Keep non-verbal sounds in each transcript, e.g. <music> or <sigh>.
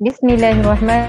بسم الله الرحمن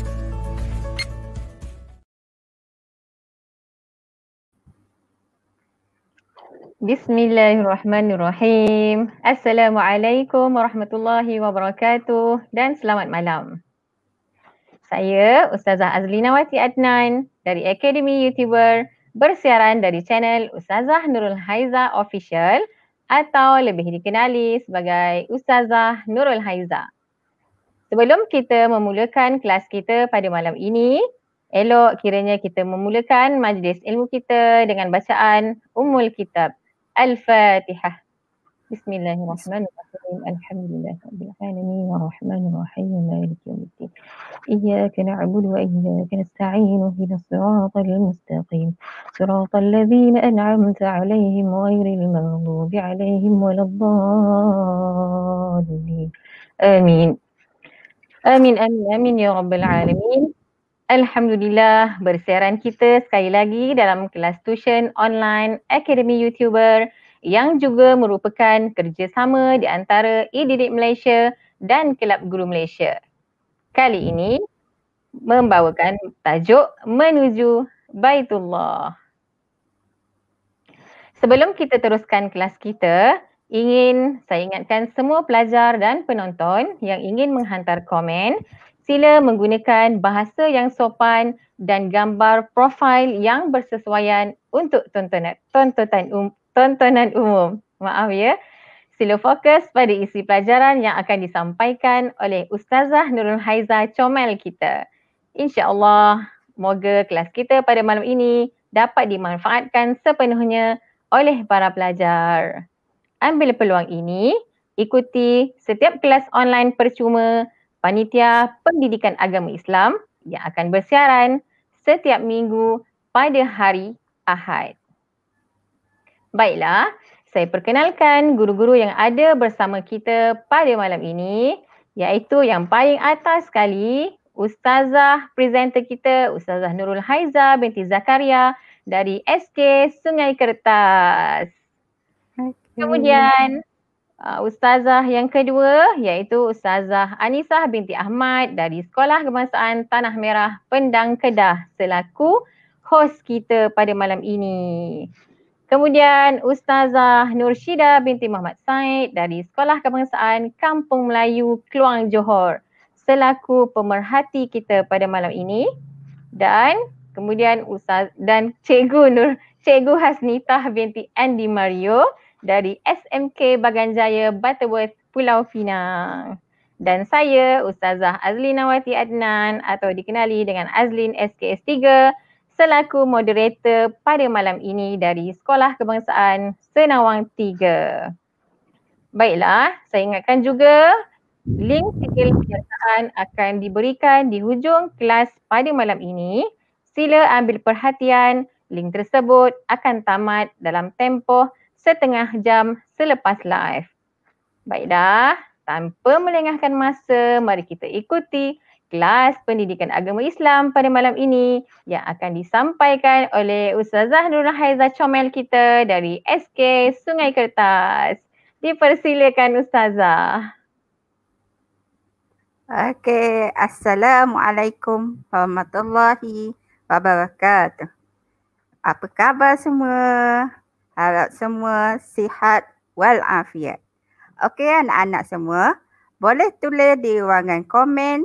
Bismillahirrahmanirrahim. Assalamualaikum warahmatullahi wabarakatuh dan selamat malam. Saya Ustazah Azlina Wati Adnan dari Akademi YouTuber bersiaran dari channel Ustazah Nurul Haiza Official atau lebih dikenali sebagai Ustazah Nurul Haiza. Sebelum kita memulakan kelas kita pada malam ini, elok kiranya kita memulakan majlis ilmu kita dengan bacaan Ummul Kitab الفاتحة بسم الله الرحمن الرحيم الحمد لله رب العالمين الرحمن الرحيم مالك يوم الدين إياك نعبد وإياك نستعين اهدنا الصراط المستقيم صراط الذين أنعمت عليهم غير المغضوب عليهم ولا الضالين آمين آمين آمين آمين يا رب العالمين Alhamdulillah bersiaran kita sekali lagi dalam kelas tuition online Akademi YouTuber yang juga merupakan kerjasama di antara eDidik Malaysia dan Kelab Guru Malaysia. Kali ini membawakan tajuk Menuju Baitullah. Sebelum kita teruskan kelas kita, ingin saya ingatkan semua pelajar dan penonton yang ingin menghantar komen sila menggunakan bahasa yang sopan dan gambar profil yang bersesuaian untuk tontonan tontonan um, tontonan umum. Maaf ya. Sila fokus pada isi pelajaran yang akan disampaikan oleh Ustazah Nurul Haiza Comel kita. InsyaAllah, moga kelas kita pada malam ini dapat dimanfaatkan sepenuhnya oleh para pelajar. Ambil peluang ini, ikuti setiap kelas online percuma Panitia Pendidikan Agama Islam yang akan bersiaran setiap minggu pada hari Ahad. Baiklah, saya perkenalkan guru-guru yang ada bersama kita pada malam ini iaitu yang paling atas sekali Ustazah presenter kita Ustazah Nurul Haiza binti Zakaria dari SK Sungai Kertas. Okay. Kemudian uh, ustazah yang kedua iaitu ustazah Anisah binti Ahmad dari Sekolah Kebangsaan Tanah Merah Pendang Kedah selaku host kita pada malam ini. Kemudian ustazah Nurshida binti Muhammad Said dari Sekolah Kebangsaan Kampung Melayu Keluang Johor selaku pemerhati kita pada malam ini dan kemudian ustaz dan cikgu Nur Cikgu Hasnita binti Andy Mario dari SMK Bagan Jaya Butterworth Pulau Pinang. Dan saya Ustazah Azlina Wati Adnan atau dikenali dengan Azlin SKS3 selaku moderator pada malam ini dari Sekolah Kebangsaan Senawang 3. Baiklah, saya ingatkan juga link sikil penyertaan akan diberikan di hujung kelas pada malam ini. Sila ambil perhatian, link tersebut akan tamat dalam tempoh setengah jam selepas live. Baik dah, tanpa melengahkan masa, mari kita ikuti kelas pendidikan agama Islam pada malam ini yang akan disampaikan oleh Ustazah Nurul Haizah Comel kita dari SK Sungai Kertas. Dipersilakan Ustazah. Okay, Assalamualaikum warahmatullahi wabarakatuh. Apa khabar semua? Harap semua sihat walafiat. Okey anak-anak semua, boleh tulis di ruangan komen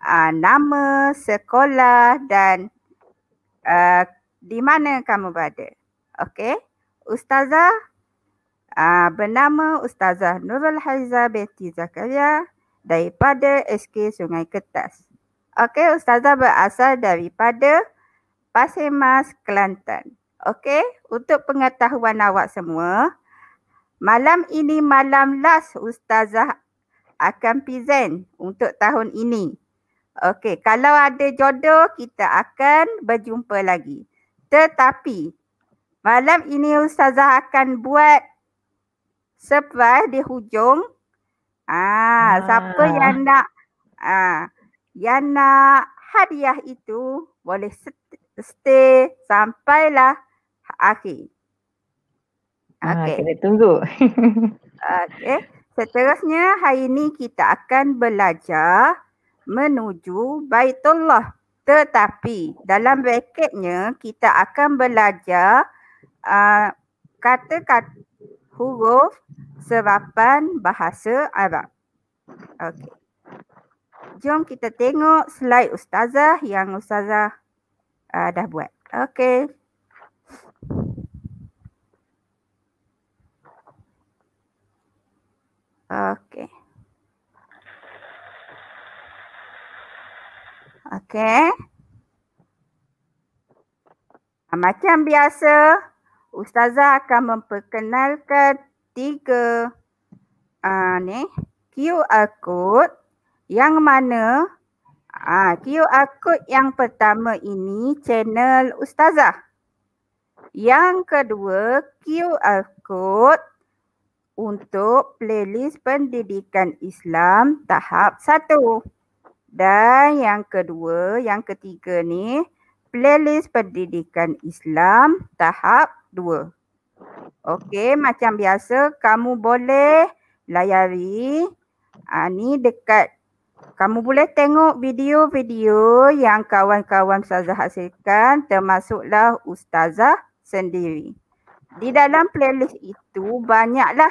uh, nama sekolah dan uh, di mana kamu berada. Okey. Ustazah uh, bernama Ustazah Nurul Haiza binti Zakaria daripada SK Sungai Kertas. Okey, Ustazah berasal daripada Pasir Mas, Kelantan. Okey, untuk pengetahuan awak semua, malam ini malam last ustazah akan present untuk tahun ini. Okey, kalau ada jodoh kita akan berjumpa lagi. Tetapi malam ini ustazah akan buat surprise di hujung. Ah, ah. siapa yang nak ah yang nak hadiah itu boleh stay sampailah Aki. Okey. kita tunggu. Okey. <laughs> Seterusnya hari ini kita akan belajar menuju Baitullah. Tetapi dalam bracketnya kita akan belajar uh, kata-kata huruf serapan bahasa Arab. Okey. Jom kita tengok slide ustazah yang ustazah uh, dah buat. Okey. Okay. Okay. Macam biasa, Ustazah akan memperkenalkan tiga uh, ni, QR code yang mana uh, ah, QR code yang pertama ini channel Ustazah. Yang kedua QR code untuk playlist pendidikan Islam tahap satu Dan yang kedua, yang ketiga ni playlist pendidikan Islam tahap dua. Okey, macam biasa kamu boleh layari ha, ni dekat kamu boleh tengok video-video yang kawan-kawan Ustazah hasilkan termasuklah Ustazah sendiri di dalam playlist itu banyaklah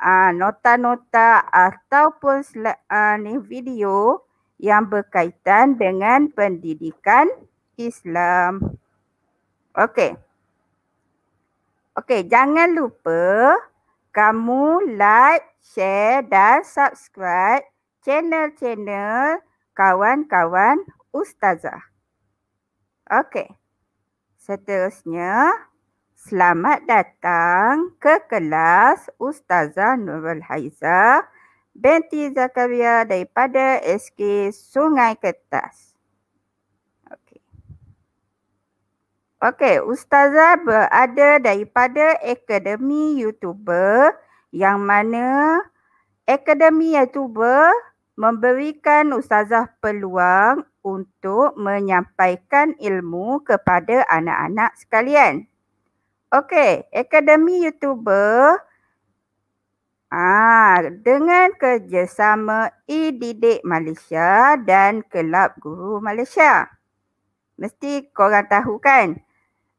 uh, nota-nota ataupun uh, ni video yang berkaitan dengan pendidikan Islam. Okey. Okey, jangan lupa kamu like, share dan subscribe channel-channel kawan-kawan ustazah. Okey. Seterusnya, Selamat datang ke kelas Ustazah Nurul Haiza binti Zakaria daripada SK Sungai Kertas. Okey. Okey, Ustazah berada daripada Akademi YouTuber yang mana Akademi YouTuber memberikan Ustazah peluang untuk menyampaikan ilmu kepada anak-anak sekalian. Okey, Akademi YouTuber ah dengan kerjasama e Malaysia dan Kelab Guru Malaysia. Mesti korang tahu kan,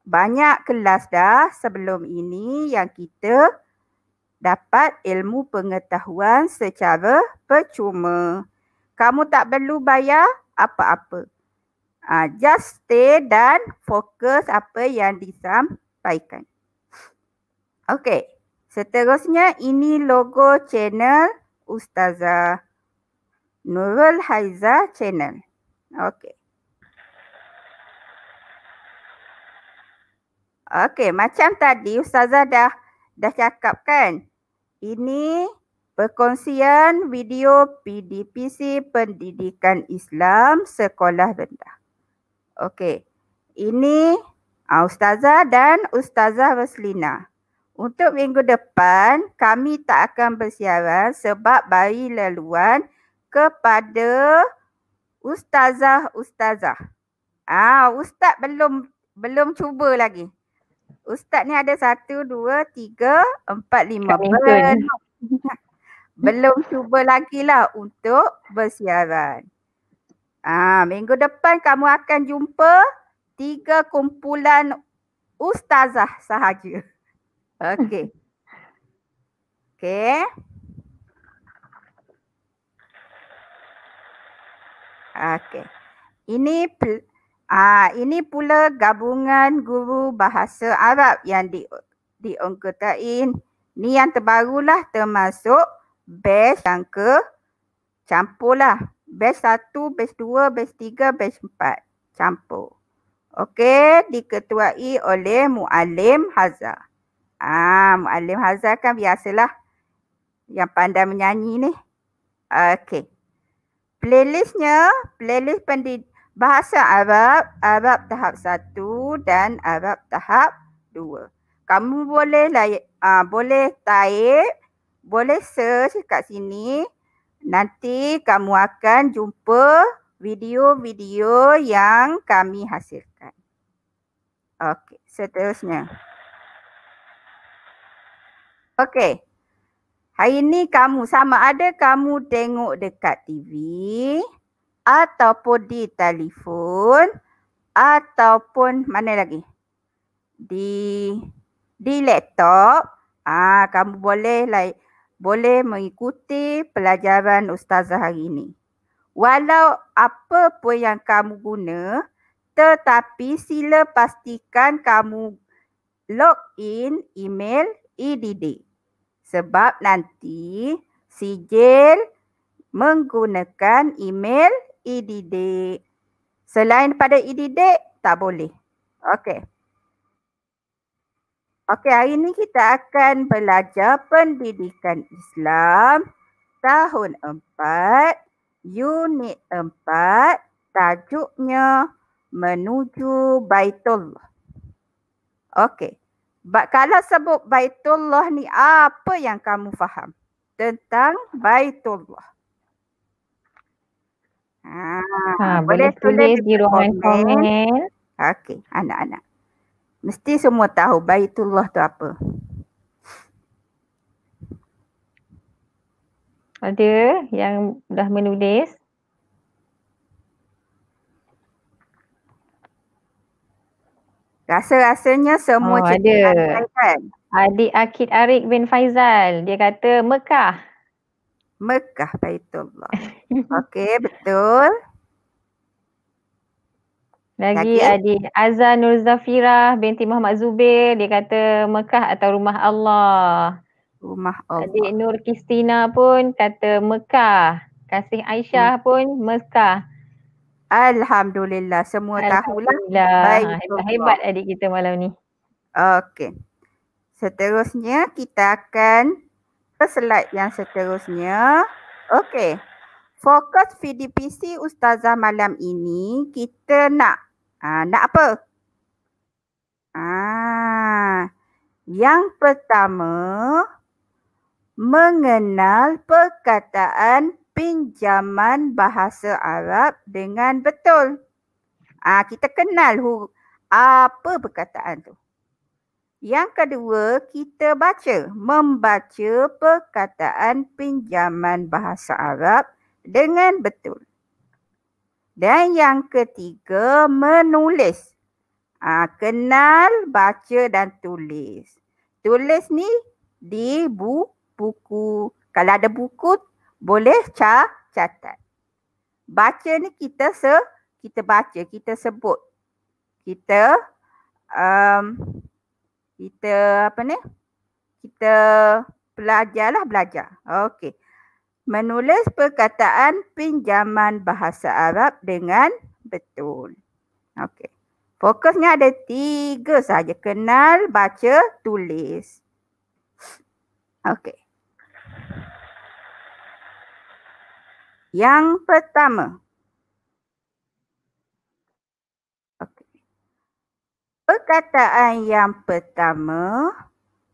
banyak kelas dah sebelum ini yang kita dapat ilmu pengetahuan secara percuma. Kamu tak perlu bayar apa-apa. Uh, just stay dan fokus apa yang disampaikan sampaikan. Okey. Seterusnya ini logo channel Ustazah Nurul Haiza channel. Okey. Okey, macam tadi Ustazah dah dah cakap kan. Ini perkongsian video PDPC Pendidikan Islam Sekolah Rendah. Okey. Ini uh, Ustazah dan Ustazah Roslina Untuk minggu depan, kami tak akan bersiaran sebab bayi laluan kepada Ustazah-Ustazah. Ah, Ustaz belum belum cuba lagi. Ustaz ni ada satu, dua, tiga, empat, lima. Belum, <laughs> belum cuba lagi lah untuk bersiaran. Ah, minggu depan kamu akan jumpa tiga kumpulan ustazah sahaja. Okey. <laughs> Okey. Okey. Ini ah uh, ini pula gabungan guru bahasa Arab yang di diongkutain. Ni yang terbarulah termasuk batch yang ke campurlah. Batch 1, batch 2, batch 3, batch 4. Campur. Okey, diketuai oleh Mu'alim Hazar. Ah, ha, Mu'alim Hazar kan biasalah yang pandai menyanyi ni. Okey. Playlistnya, playlist pendid- bahasa Arab, Arab tahap satu dan Arab tahap dua. Kamu boleh lay- uh, boleh taip, boleh search kat sini. Nanti kamu akan jumpa video-video yang kami hasilkan. Okey, seterusnya. Okey. Hari ini kamu sama ada kamu tengok dekat TV ataupun di telefon ataupun mana lagi? Di di laptop. Ah, kamu boleh like boleh mengikuti pelajaran ustazah hari ini walau apa pun yang kamu guna tetapi sila pastikan kamu log in email EDD sebab nanti sijil menggunakan email EDD. Selain pada EDD, tak boleh. Okey. Okey, hari ini kita akan belajar pendidikan Islam tahun 4 Unit empat, tajuknya Menuju Baitullah. Okey. But kalau sebut Baitullah ni apa yang kamu faham tentang Baitullah? Ha, ha boleh tulis di ruangan komen. komen. Okey, anak-anak. Mesti semua tahu Baitullah tu apa. Ada yang dah menulis? Rasa-rasanya semua oh, ada. Kan? Adik Akid Arik bin Faizal. Dia kata Mekah. Mekah Baitullah. <laughs> Okey betul. Lagi, Lagi adik Azan Nur Zafira binti Muhammad Zubir. Dia kata Mekah atau rumah Allah rumah Allah. Adik Nur Kristina pun kata Mekah. Kasih Aisyah hmm. pun Mekah. Alhamdulillah semua Alhamdulillah. tahulah. Baik. Hebat, adik kita malam ni. Okey. Seterusnya kita akan ke slide yang seterusnya. Okey. Fokus VDPC ustazah malam ini kita nak aa, ha, nak apa? Ah. Yang pertama, mengenal perkataan pinjaman bahasa Arab dengan betul. Ah ha, kita kenal hu- apa perkataan tu. Yang kedua, kita baca, membaca perkataan pinjaman bahasa Arab dengan betul. Dan yang ketiga, menulis. Ha, kenal, baca dan tulis. Tulis ni di buku buku. Kalau ada buku boleh cah, catat. Baca ni kita se kita baca, kita sebut. Kita um, kita apa ni? Kita belajarlah belajar. Okey. Menulis perkataan pinjaman bahasa Arab dengan betul. Okey. Fokusnya ada tiga sahaja. Kenal, baca, tulis. Okey. Yang pertama. Okay. Perkataan yang pertama.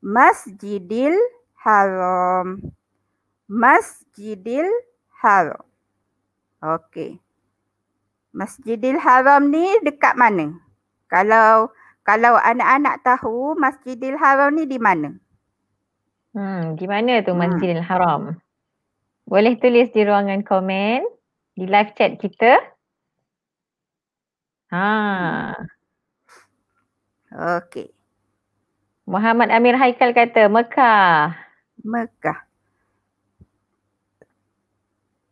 Masjidil Haram. Masjidil Haram. Okey. Masjidil Haram ni dekat mana? Kalau kalau anak-anak tahu Masjidil Haram ni di mana? Hmm, di mana tu hmm. Masjidil hmm. Haram? boleh tulis di ruangan komen di live chat kita. Ha. Okey. Muhammad Amir Haikal kata Mekah. Mekah.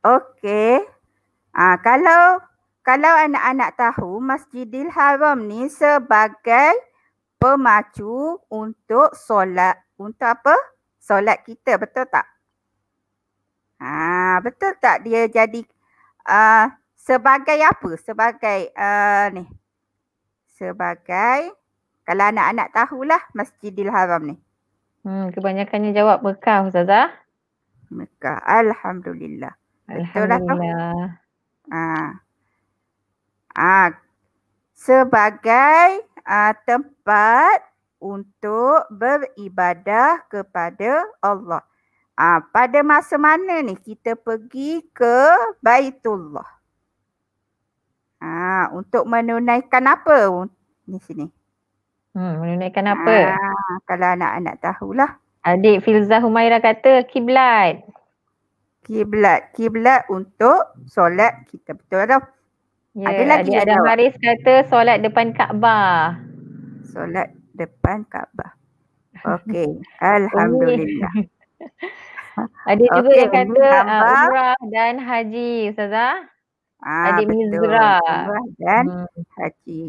Okey. Ah ha, kalau kalau anak-anak tahu Masjidil Haram ni sebagai pemacu untuk solat untuk apa? Solat kita betul tak? Ha, betul tak dia jadi uh, sebagai apa? Sebagai uh, ni. Sebagai kalau anak-anak tahulah Masjidil Haram ni. Hmm, kebanyakannya jawab Mekah Ustazah. Mekah. Alhamdulillah. Alhamdulillah. Betul lah. Ha. Ha. Sebagai uh, tempat untuk beribadah kepada Allah. Ha, pada masa mana ni kita pergi ke Baitullah? Ha, untuk menunaikan apa di sini? Hmm, menunaikan apa? Ha, kalau anak-anak tahulah. Adik Filzah Humaira kata kiblat. Kiblat, kiblat untuk solat kita betul tau. Ya, ada lagi ada Haris kata solat depan Kaabah. Solat depan Kaabah. Okey, <laughs> alhamdulillah. Ada juga okay. yang kata uh, Umrah dan Haji Ustazah. Ah, Adik Mizra. Umrah dan hmm. Haji.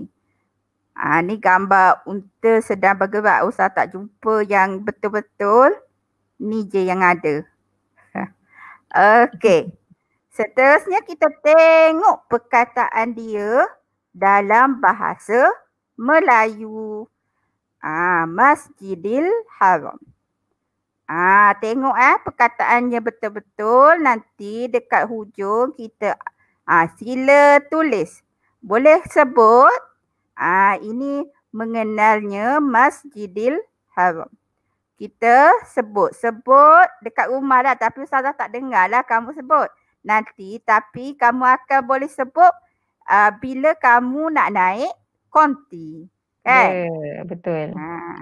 Ah, ni gambar unta sedang bergerak. Ustazah tak jumpa yang betul-betul. Ni je yang ada. <laughs> Okey. Seterusnya kita tengok perkataan dia dalam bahasa Melayu. Ah, Masjidil Haram. Ah, tengok eh perkataannya betul-betul nanti dekat hujung kita ah sila tulis. Boleh sebut ah ini mengenalnya Masjidil Haram. Kita sebut, sebut dekat rumah lah tapi Ustazah tak dengar lah kamu sebut. Nanti tapi kamu akan boleh sebut uh, bila kamu nak naik konti. Kan? yeah, betul. Ha. Ah,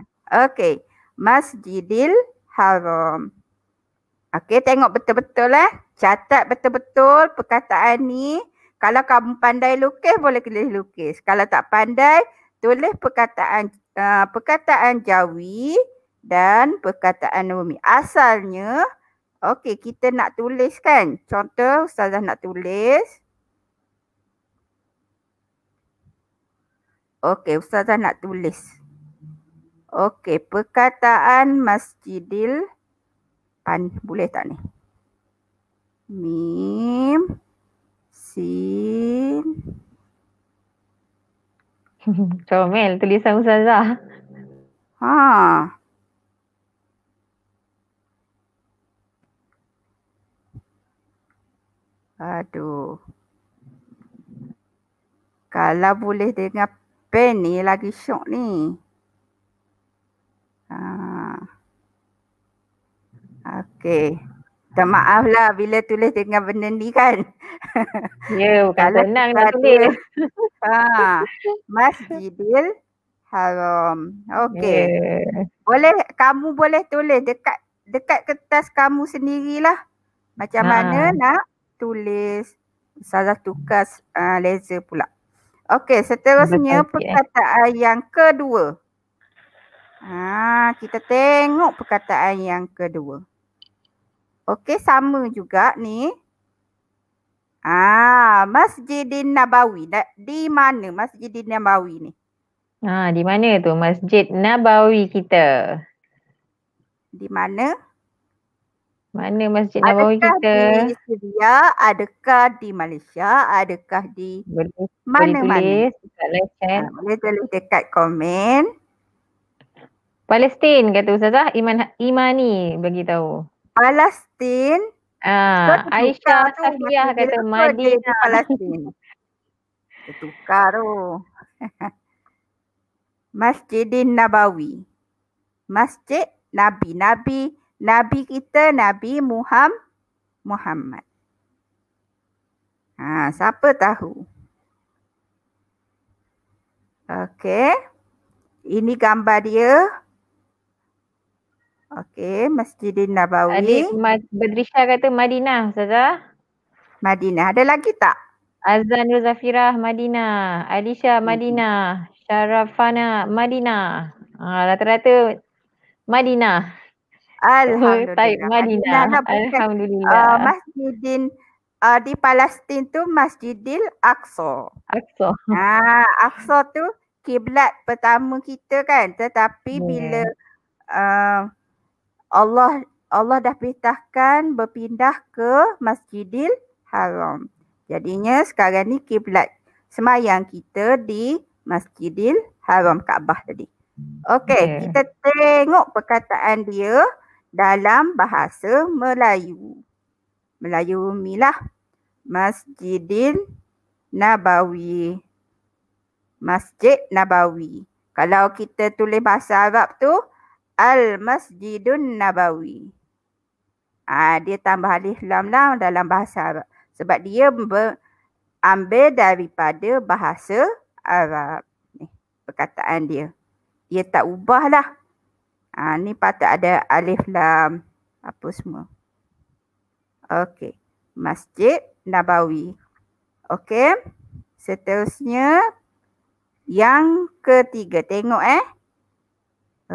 okay. Masjidil Haram haram. Okey, tengok betul-betul eh. Catat betul-betul perkataan ni. Kalau kamu pandai lukis, boleh tulis lukis. Kalau tak pandai, tulis perkataan uh, perkataan Jawi dan perkataan Umi. Asalnya, okey, kita nak tulis kan. Contoh, Ustazah nak tulis. Okey, Ustazah nak tulis. Okey, perkataan masjidil pan boleh tak ni? Mim sin <laughs> Comel tulisan ustazah. Ha. Aduh. Kalau boleh dengan pen ni lagi syok ni. Okey. Tak maaf lah bila tulis dengan benda ni kan. <laughs> Ya, yeah, bukan Kalau senang nak tulis. <laughs> Ha, Masjidil Haram. Okey. Yeah. Boleh, kamu boleh tulis dekat dekat kertas kamu sendirilah. Macam ha. mana nak tulis. Salah tukar uh, laser pula. Okey, seterusnya perkataan yang kedua. Ha, kita tengok perkataan yang kedua. Okey sama juga ni. Ah, Masjidin Nabawi. Di mana Masjidin Nabawi ni? Ah, di mana tu Masjid Nabawi kita? Di mana? Mana Masjid adakah Nabawi kita? Adakah di Syria? Adakah di Malaysia? Adakah di mana-mana? Ah, boleh tulis dekat komen. Palestin kata Ustazah Iman Imani bagi tahu. Palestin. Ah, Aisyah Safiyah kata Madinah Palestin. Tukar tu. Lah. <laughs> <laughs> Masjid Nabawi. Masjid Nabi Nabi Nabi kita Nabi Muhammad Muhammad. Ha, siapa tahu? Okey. Ini gambar dia. Okey, Masjid Nabawi. Alif Ma- Badrisha kata Madinah, Ustazah. Madinah. Ada lagi tak? Azan Zafirah Madinah. Alisha hmm. Madinah. Sharafana Madinah. Ha, rata-rata Madinah. Alhamdulillah. <laughs> Madinah. Madinah Alhamdulillah. Uh, Masjidin uh, di Palestin tu Masjidil Aqsa. Aqsa. Ha, <laughs> Aqsa tu kiblat pertama kita kan. Tetapi yeah. bila uh, Allah Allah dah perintahkan berpindah ke Masjidil Haram. Jadinya sekarang ni kiblat semayang kita di Masjidil Haram Kaabah tadi. Okey, yeah. kita tengok perkataan dia dalam bahasa Melayu. Melayu milah Masjidil Nabawi. Masjid Nabawi. Kalau kita tulis bahasa Arab tu, al masjidun nabawi. Ha, dia tambah alif lam lam dalam bahasa Arab. Sebab dia ambil daripada bahasa Arab. Ni, perkataan dia. Dia tak ubah lah. Ha, ni patut ada alif lam apa semua. Okey. Masjid Nabawi. Okey. Seterusnya yang ketiga. Tengok eh.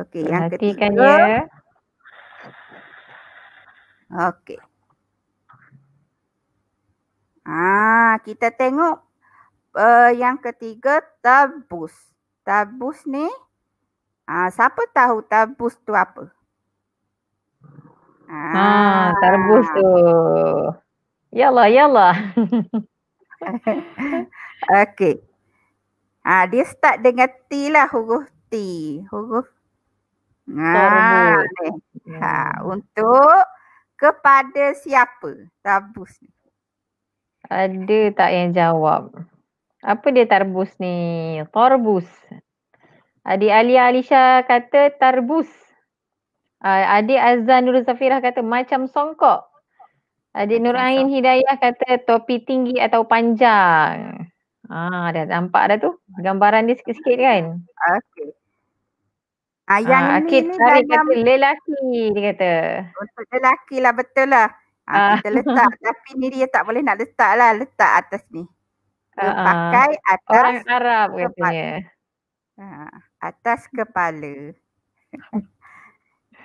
Okey, yang ketiga. Ya. Okey. Ah, kita tengok uh, yang ketiga tabus. Tabus ni ah siapa tahu tabus tu apa? Ah, ah tabus tu. Yalah, yalah. <laughs> Okey. Ah, dia start dengan T lah huruf T. Huruf Ah, eh. hmm. ha, untuk kepada siapa tarbus ni? Ada tak yang jawab? Apa dia tarbus ni? Tarbus. Adik Ali Alisha kata tarbus. Ah, adik Azan Nur Zafirah kata macam songkok. Adik Nur Ain Hidayah kata topi tinggi atau panjang. Ah, dah nampak dah tu. Gambaran dia sikit-sikit kan. Okey. Ayang ah, ha, ah, ni ni cari kata lelaki dia kata. Untuk lelaki lah betul lah. Ah, ah. kita letak <laughs> tapi ni dia tak boleh nak letak lah letak atas ni. Dia uh pakai atas Orang Arab kepala. katanya. Ha, atas kepala. <laughs>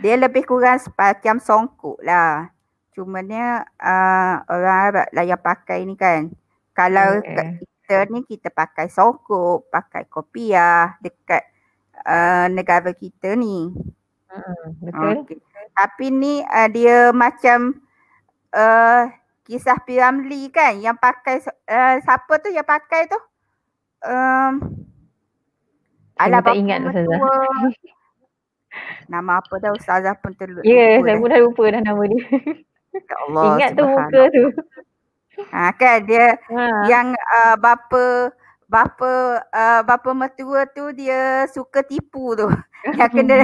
dia lebih kurang sepakiam songkok lah. Cuma ni uh, orang Arab lah yang pakai ni kan. Kalau okay. kita ni kita pakai songkok, pakai kopiah dekat Eh, negara kita ni. Hmm, betul. Okay. Tapi ni uh, dia macam uh, kisah Piramli kan yang pakai uh, siapa tu yang pakai tu? Um, Alah tak ingat lah, Ustazah. <laughs> Nama apa dah Ustazah pun ya, terlupa. Ya, yeah, saya pun dah lupa dah nama dia. Ya Allah, <laughs> ingat tu muka tu. Ha, kan dia ha. yang uh, bapa bapa uh, bapa mertua tu dia suka tipu tu. <laughs> Yang kena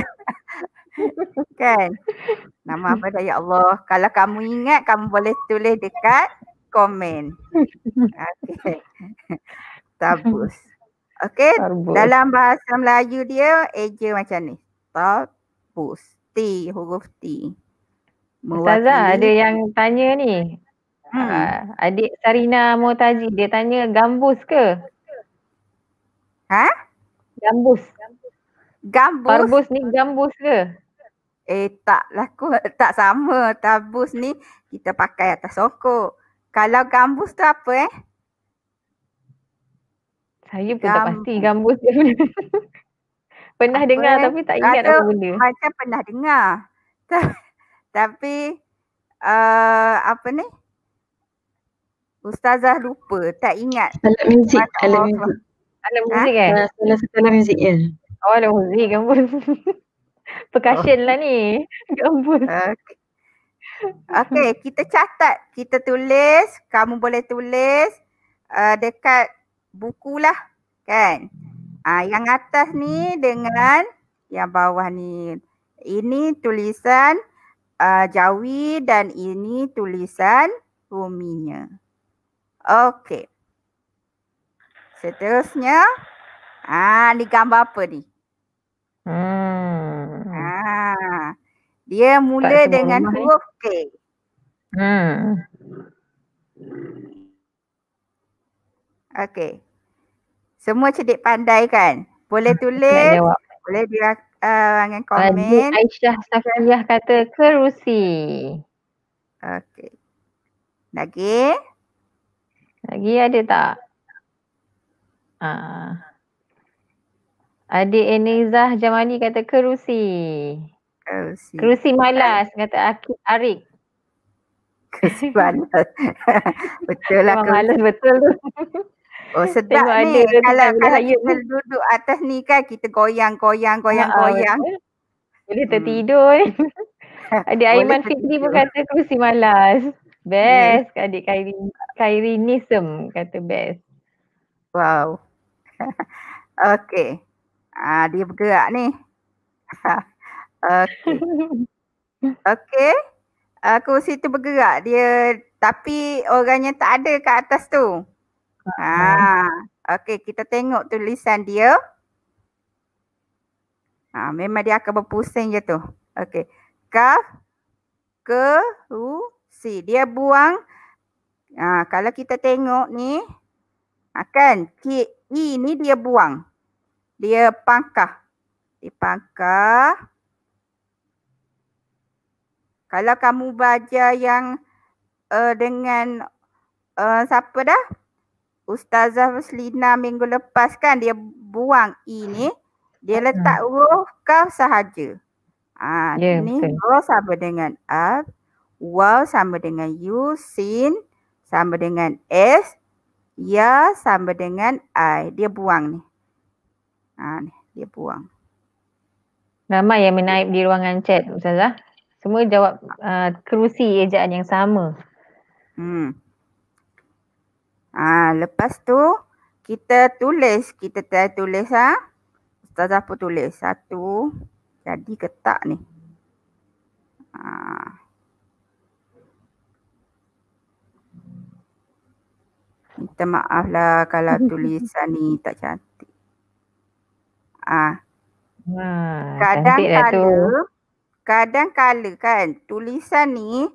<laughs> kan? Nama apa dah ya Allah. Kalau kamu ingat kamu boleh tulis dekat komen. <laughs> Okey. Tabus. Okey, dalam bahasa Melayu dia eja macam ni. Tabus. T huruf T. Ustazah ada yang tanya ni. Hmm. Uh, adik Sarina Motaji dia tanya gambus ke? Ha? Gambus. Gambus. Parbus ni gambus ke? Eh taklah kot. <laughs> Tak sama. Tabus ni kita pakai atas sokok. Kalau gambus tu apa eh? Saya pun gambus. tak pasti gambus dia <laughs> Pernah apa dengar eh? tapi tak ingat Rasa apa benda. Macam pernah dengar. <laughs> tapi uh, apa ni? Ustazah lupa. Tak ingat. Alat muzik. Alat muzik. Alam ah, muzik kan? Alat dalam muzik ya. Oh alat muzik gambus. <laughs> Percussion oh. lah ni <laughs> gambus. Okay. okay kita catat, kita tulis, kamu boleh tulis uh, dekat buku lah kan. Uh, yang atas ni dengan yang bawah ni. Ini tulisan uh, Jawi dan ini tulisan Ruminya. Okay. Seterusnya, ah ni gambar apa ni? Hmm. Ah. Dia mula dengan rumah, huruf K. Hmm. Okey. Semua cedik pandai kan? Boleh hmm, tulis, boleh dia dengan ah, uh, ah, komen. Adi Aisyah Safiyah kata kerusi. Okey. Lagi? Lagi ada tak? Uh. Adik Enizah Jamali kata kerusi. Kerusi. Kerusi malas kata Arik. Kerusi malas. <laughs> betul lah kerusi. Malas betul <laughs> Oh sedap Tengok ni kalau, kalau kita ni. duduk atas ni kan kita goyang goyang goyang uh, goyang. Boleh hmm. tertidur. Hmm. <laughs> Adik Aiman Fitri pun kata kerusi malas. Best yeah. Hmm. adik Kairi. Kairi Nism kata best. Wow. <laughs> Okey. Ah, dia bergerak ni. <laughs> Okey. Okey. Uh, kursi tu bergerak dia tapi orangnya tak ada kat atas tu. Ha. Okey, kita tengok tulisan dia. Ha, memang dia akan berpusing je tu. Okey. Kaf ke u si. Dia buang ha, kalau kita tengok ni Ha, kan? Ki, I e ni dia buang. Dia pangkah. Dia pangkah. Kalau kamu baca yang uh, dengan uh, siapa dah? Ustazah Selina minggu lepas kan dia buang I e ni. Dia hmm. letak huruf kaf sahaja. Ha, yeah, ni huruf sama dengan A. Wow sama dengan U. Sin sama dengan S. Ya sama dengan I. Dia buang ni. Ha, ni. Dia buang. Nama yang menaip di ruangan chat Ustazah. Semua jawab uh, kerusi ejaan yang sama. Hmm. Ha, lepas tu kita tulis. Kita try tulis ha. Ustazah pun tulis. Satu. Jadi ketak ni. Ah. Minta maaf lah kalau <laughs> tulisan ni tak cantik. Ah. Ha, kadang kala, kadang kala kan tulisan ni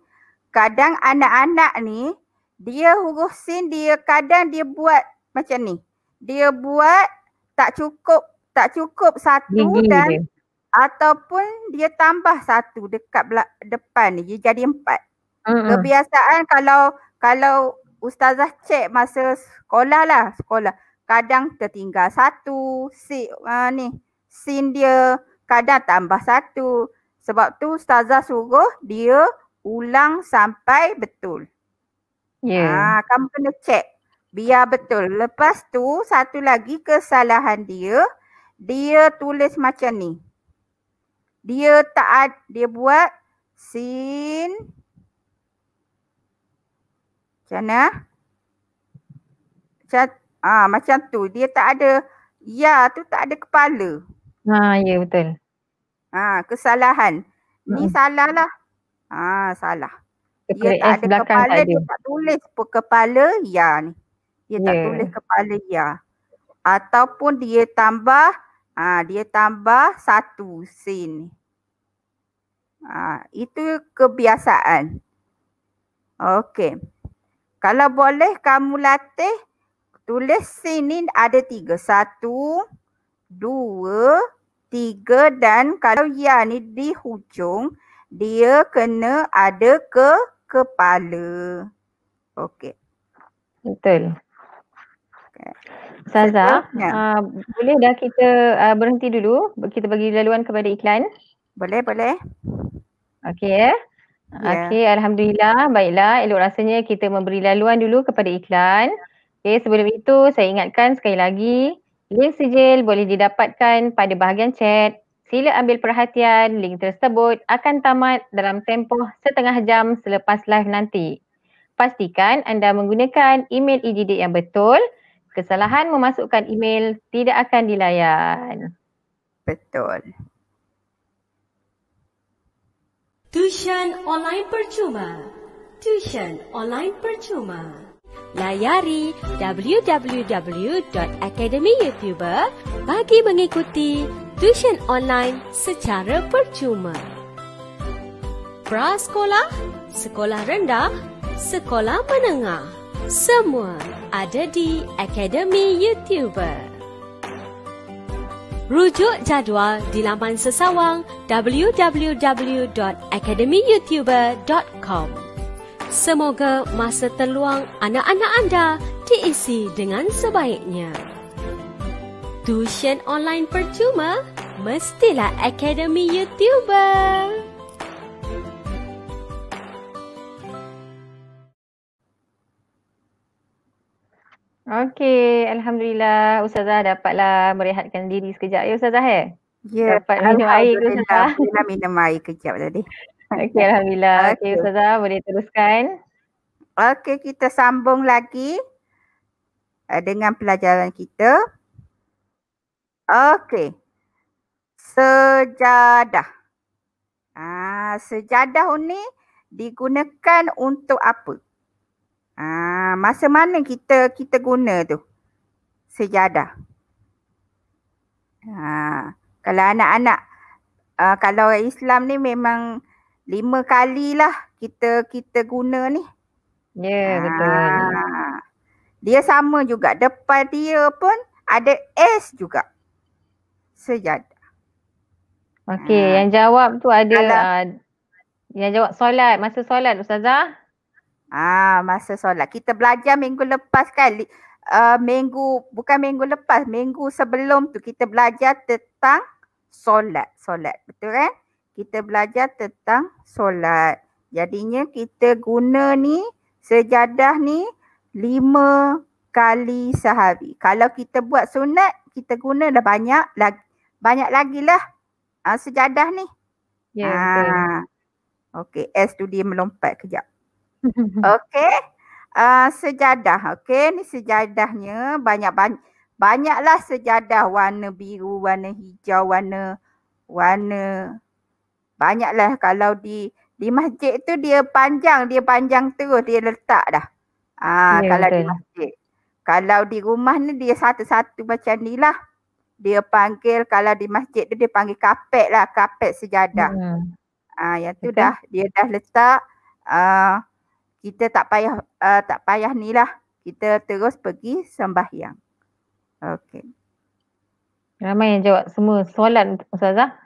kadang anak-anak ni dia huruf sin dia kadang dia buat macam ni. Dia buat tak cukup tak cukup satu Gigi. dan ataupun dia tambah satu dekat belak, depan ni dia jadi empat. Uh-uh. Kebiasaan kalau kalau ustazah check masa sekolah lah sekolah kadang tertinggal satu si uh, ni sin dia kadang tambah satu sebab tu ustazah suruh dia ulang sampai betul. Ya. Yeah. Ha, kamu kena check biar betul. Lepas tu satu lagi kesalahan dia dia tulis macam ni. Dia tak dia buat sin Kan, eh? Macam mana? Ah, macam, ha, macam tu. Dia tak ada, ya tu tak ada kepala. Ha, ya betul. Ha, kesalahan. Hmm. Ni salah lah. Ha, salah. Dia tak ada kepala, tak ada. dia tak tulis kepala ya ni. Dia yeah. tak ya. tulis kepala ya. Ataupun dia tambah, ha, dia tambah satu sin. Ha, itu kebiasaan. Okey. Kalau boleh kamu latih tulis sini ada tiga. Satu, dua, tiga dan kalau ya ni di hujung dia kena ada ke kepala. Okey. Betul. Saza, uh, ah, boleh dah kita uh, berhenti dulu? Kita bagi laluan kepada iklan. Boleh, boleh. Okey. Eh? Yeah. Okey, Alhamdulillah. Baiklah, elok rasanya kita memberi laluan dulu kepada iklan. Okey, sebelum itu saya ingatkan sekali lagi, link sijil boleh didapatkan pada bahagian chat. Sila ambil perhatian, link tersebut akan tamat dalam tempoh setengah jam selepas live nanti. Pastikan anda menggunakan email EDD yang betul. Kesalahan memasukkan email tidak akan dilayan. Betul. Tuition online percuma. Tuition online percuma. Layari www.academyyoutuber bagi mengikuti tuition online secara percuma. Prasekolah, sekolah rendah, sekolah menengah. Semua ada di Academy YouTuber. Rujuk jadual di laman sesawang www.academyyoutuber.com Semoga masa terluang anak-anak anda diisi dengan sebaiknya. Tuisyen online percuma? Mestilah Academy Youtuber! Okey, Alhamdulillah Ustazah dapatlah merehatkan diri sekejap ya Ustazah eh? Ya, yeah. dapat minum air ke Ustazah? Ya, minum air kejap tadi. <laughs> Okey, Alhamdulillah. Okey okay, Ustazah boleh teruskan. Okey, kita sambung lagi eh, dengan pelajaran kita. Okey. Sejadah. Ah, sejadah ni digunakan untuk apa? Ah, masa mana kita kita guna tu? Sejadah. Ah, kalau anak-anak ah, kalau orang Islam ni memang lima kali lah kita kita guna ni. Ya, yeah, ah, betul. Dia sama juga. Depan dia pun ada S juga. Sejadah. Okey, ah. yang jawab tu ada kalau, ah, yang jawab solat, masa solat ustazah? Ah, masa solat. Kita belajar minggu lepas kali. Uh, eh, minggu, bukan minggu lepas. Minggu sebelum tu kita belajar tentang solat. Solat, betul kan? Kita belajar tentang solat. Jadinya kita guna ni, sejadah ni lima kali sehari. Kalau kita buat sunat, kita guna dah banyak lagi. Banyak lagi lah uh, sejadah ni. Ya, yeah, ah. betul. Okay, S tu D melompat kejap. <laughs> Okey. Uh, sejadah. Okey. Ni sejadahnya banyak banyak. Banyaklah sejadah warna biru, warna hijau, warna warna banyaklah kalau di di masjid tu dia panjang, dia panjang terus dia letak dah. Ah yeah, kalau betul. di masjid. Kalau di rumah ni dia satu-satu macam ni lah. Dia panggil kalau di masjid tu dia panggil kapet lah, kapet sejadah. Hmm. Ah hmm. ha, yang tu betul. dah dia dah letak ah uh, kita tak payah uh, tak payah ni lah. Kita terus pergi sembahyang. Okey. Ramai yang jawab semua soalan Ustazah.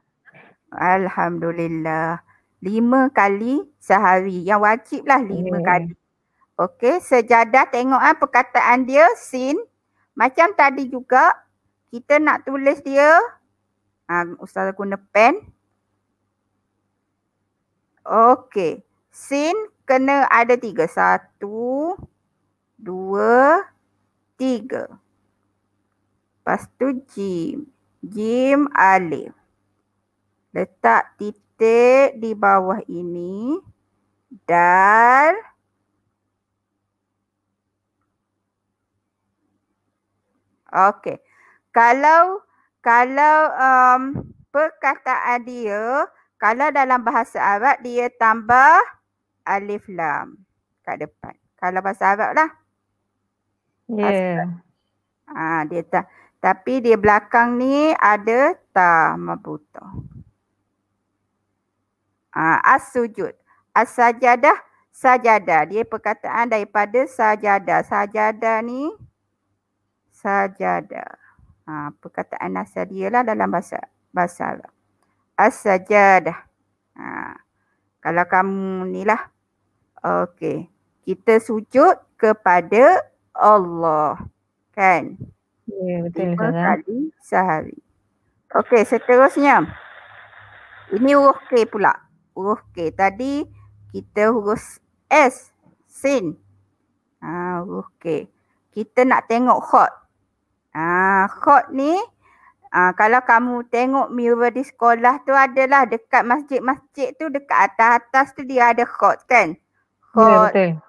Alhamdulillah. Lima kali sehari. Yang wajib lah lima hmm. kali. Okey. Sejadah tengok kan perkataan dia. Sin. Macam tadi juga. Kita nak tulis dia. Ha, Ustazah guna pen. Okey. Sin kena ada tiga. Satu, dua, tiga. Lepas tu jim. Jim alif. Letak titik di bawah ini. Dan Okey. Kalau kalau um, perkataan dia, kalau dalam bahasa Arab dia tambah alif lam kat depan. Kalau bahasa Arab lah. Ya. Yeah. Ha, ah dia tak. Tapi dia belakang ni ada ta mabuto. Ha, as sujud. As sajadah. Sajadah. Dia perkataan daripada sajadah. Sajadah ni. Sajadah. Ha, perkataan asal dia lah dalam bahasa bahasa Arab. As sajadah. Ha, kalau kamu ni lah. Okey. Kita sujud kepada Allah. Kan? Ya, yeah, betul. Lima kali sehari. Okey, seterusnya. Ini huruf K pula. Huruf K. Tadi kita huruf S. Sin. Ha, huruf K. Kita nak tengok hot. Ha, hot ni Ha, kalau kamu tengok mirror di sekolah tu adalah dekat masjid-masjid tu dekat atas-atas tu dia ada khot kan. Ya, hot. Yeah, betul.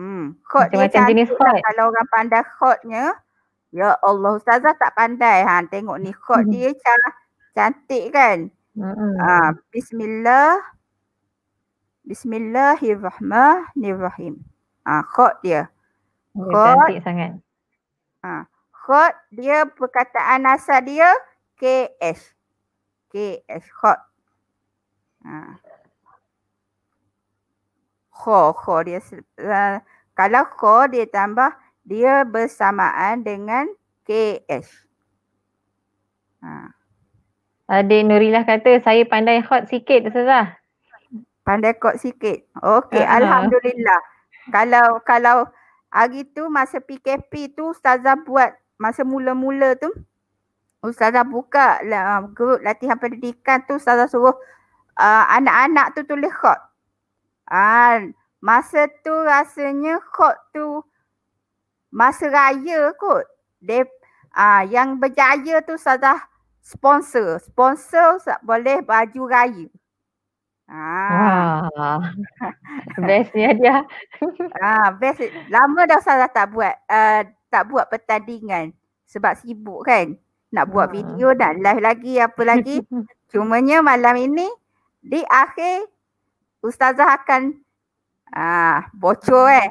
Hmm. Hot macam jenis hot. Lah kalau orang pandai hotnya, ya Allah ustazah tak pandai ha tengok ni hot mm. dia cah, cantik kan. Hmm. Ha, bismillah. Bismillahirrahmanirrahim. Ah, hot dia. Ya, hot. Cantik sangat. Ha, hot dia perkataan asal dia KS. KS hot. Ha kho kho dia uh, kalau kho dia tambah dia bersamaan dengan KS. Ha. Adik ah, Nurilah kata saya pandai hot sikit Ustazah. Pandai kot sikit. Okey, uh-huh. alhamdulillah. Kalau kalau hari tu masa PKP tu Ustazah buat masa mula-mula tu Ustazah buka uh, grup latihan pendidikan tu Ustazah suruh uh, anak-anak tu tulis kot. Ah, masa tu rasanya kot tu masa raya kot. De, ah, yang berjaya tu sudah sponsor. Sponsor tak boleh baju raya. Ah. Wah. <laughs> Bestnya dia. ah, best. Lama dah saya tak buat uh, tak buat pertandingan sebab sibuk kan. Nak buat ah. video, nak live lagi, apa lagi. <laughs> Cumanya malam ini di akhir ustazah akan ah bocor eh.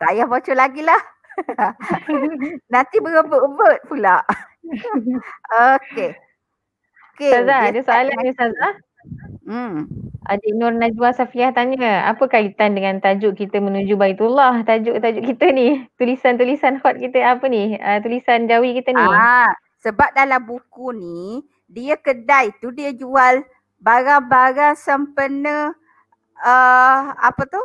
Tak payah bocor lagi lah. <laughs> Nanti berebut-ebut pula. <laughs> Okey. Okay, ustazah ada soalan ni ustazah. Hmm. Adik Nur Najwa Safiyah tanya, apa kaitan dengan tajuk kita menuju Baitullah? Tajuk-tajuk kita ni, tulisan-tulisan hot kita apa ni? Uh, tulisan jawi kita ni. Ah, sebab dalam buku ni, dia kedai tu dia jual barang-barang sempena uh, uh, apa tu?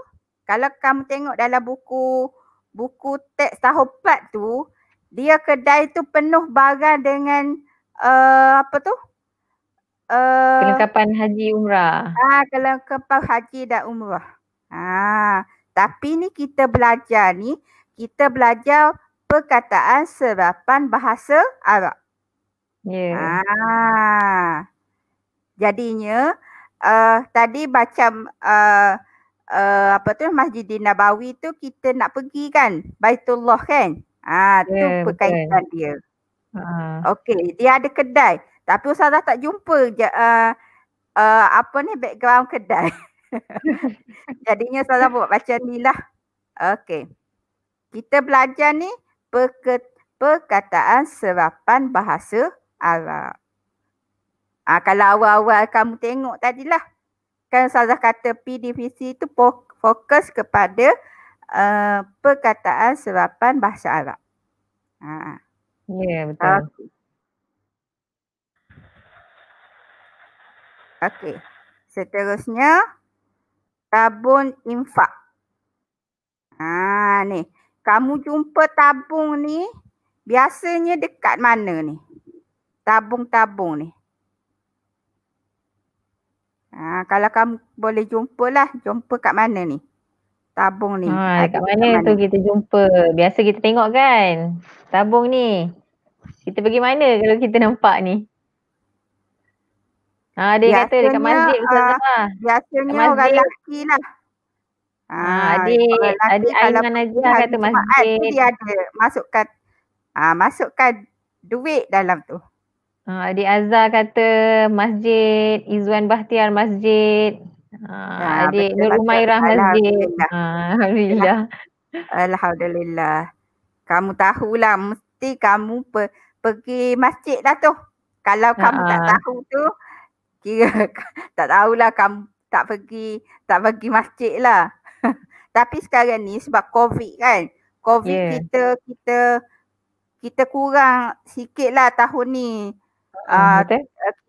Kalau kamu tengok dalam buku buku teks tahun 4 tu, dia kedai tu penuh barang dengan uh, apa tu? Uh, kelengkapan haji umrah. Ha, uh, kelengkapan haji dan umrah. Ha, uh, tapi ni kita belajar ni, kita belajar perkataan serapan bahasa Arab. Ya. Yeah. Ha. Uh, jadinya uh, tadi macam uh, uh, apa tu Masjid Nabawi tu kita nak pergi kan Baitullah kan. Ah ha, yeah, tu okay. Ya, dia. Ha. Okey, dia ada kedai tapi usaha tak jumpa je, uh, uh, apa ni background kedai. <laughs> Jadinya Ustazah buat macam ni lah. Okey. Kita belajar ni perkataan serapan bahasa Arab. Ha, kalau awal-awal kamu tengok tadilah. Kan Ustazah kata P divisi tu fokus kepada uh, perkataan serapan bahasa Arab. Ha. Ya yeah, betul. Okey. Seterusnya tabung infak. Ha ni. Kamu jumpa tabung ni biasanya dekat mana ni? Tabung-tabung ni. Ha, kalau kamu boleh jumpa lah, jumpa kat mana ni? Tabung ni. Ha, ha kat, kat mana, mana kita jumpa? Biasa kita tengok kan? Tabung ni. Kita pergi mana kalau kita nampak ni? Ha, dia biasanya, kata dekat masjid. Uh, biasanya masjid. Ha, orang lelaki lah. Ah, Ha, adik, adik Aiman Azizah kata masjid. Dia ada masukkan, ha, masukkan duit dalam tu. Uh, Adik Azhar kata masjid Izwan Bahtiar masjid. Uh, Adik Nur Umairah masjid. Alhamdulillah. Alhamdulillah. Alhamdulillah. Kamu tahulah mesti kamu per- pergi masjid lah tu. Kalau kamu tak tahu tu kira <laughs> tak tahulah kamu tak pergi tak pergi masjid lah. <laughs> Tapi sekarang ni sebab covid kan. Covid yeah. kita kita kita kurang sikit lah tahun ni. Uh,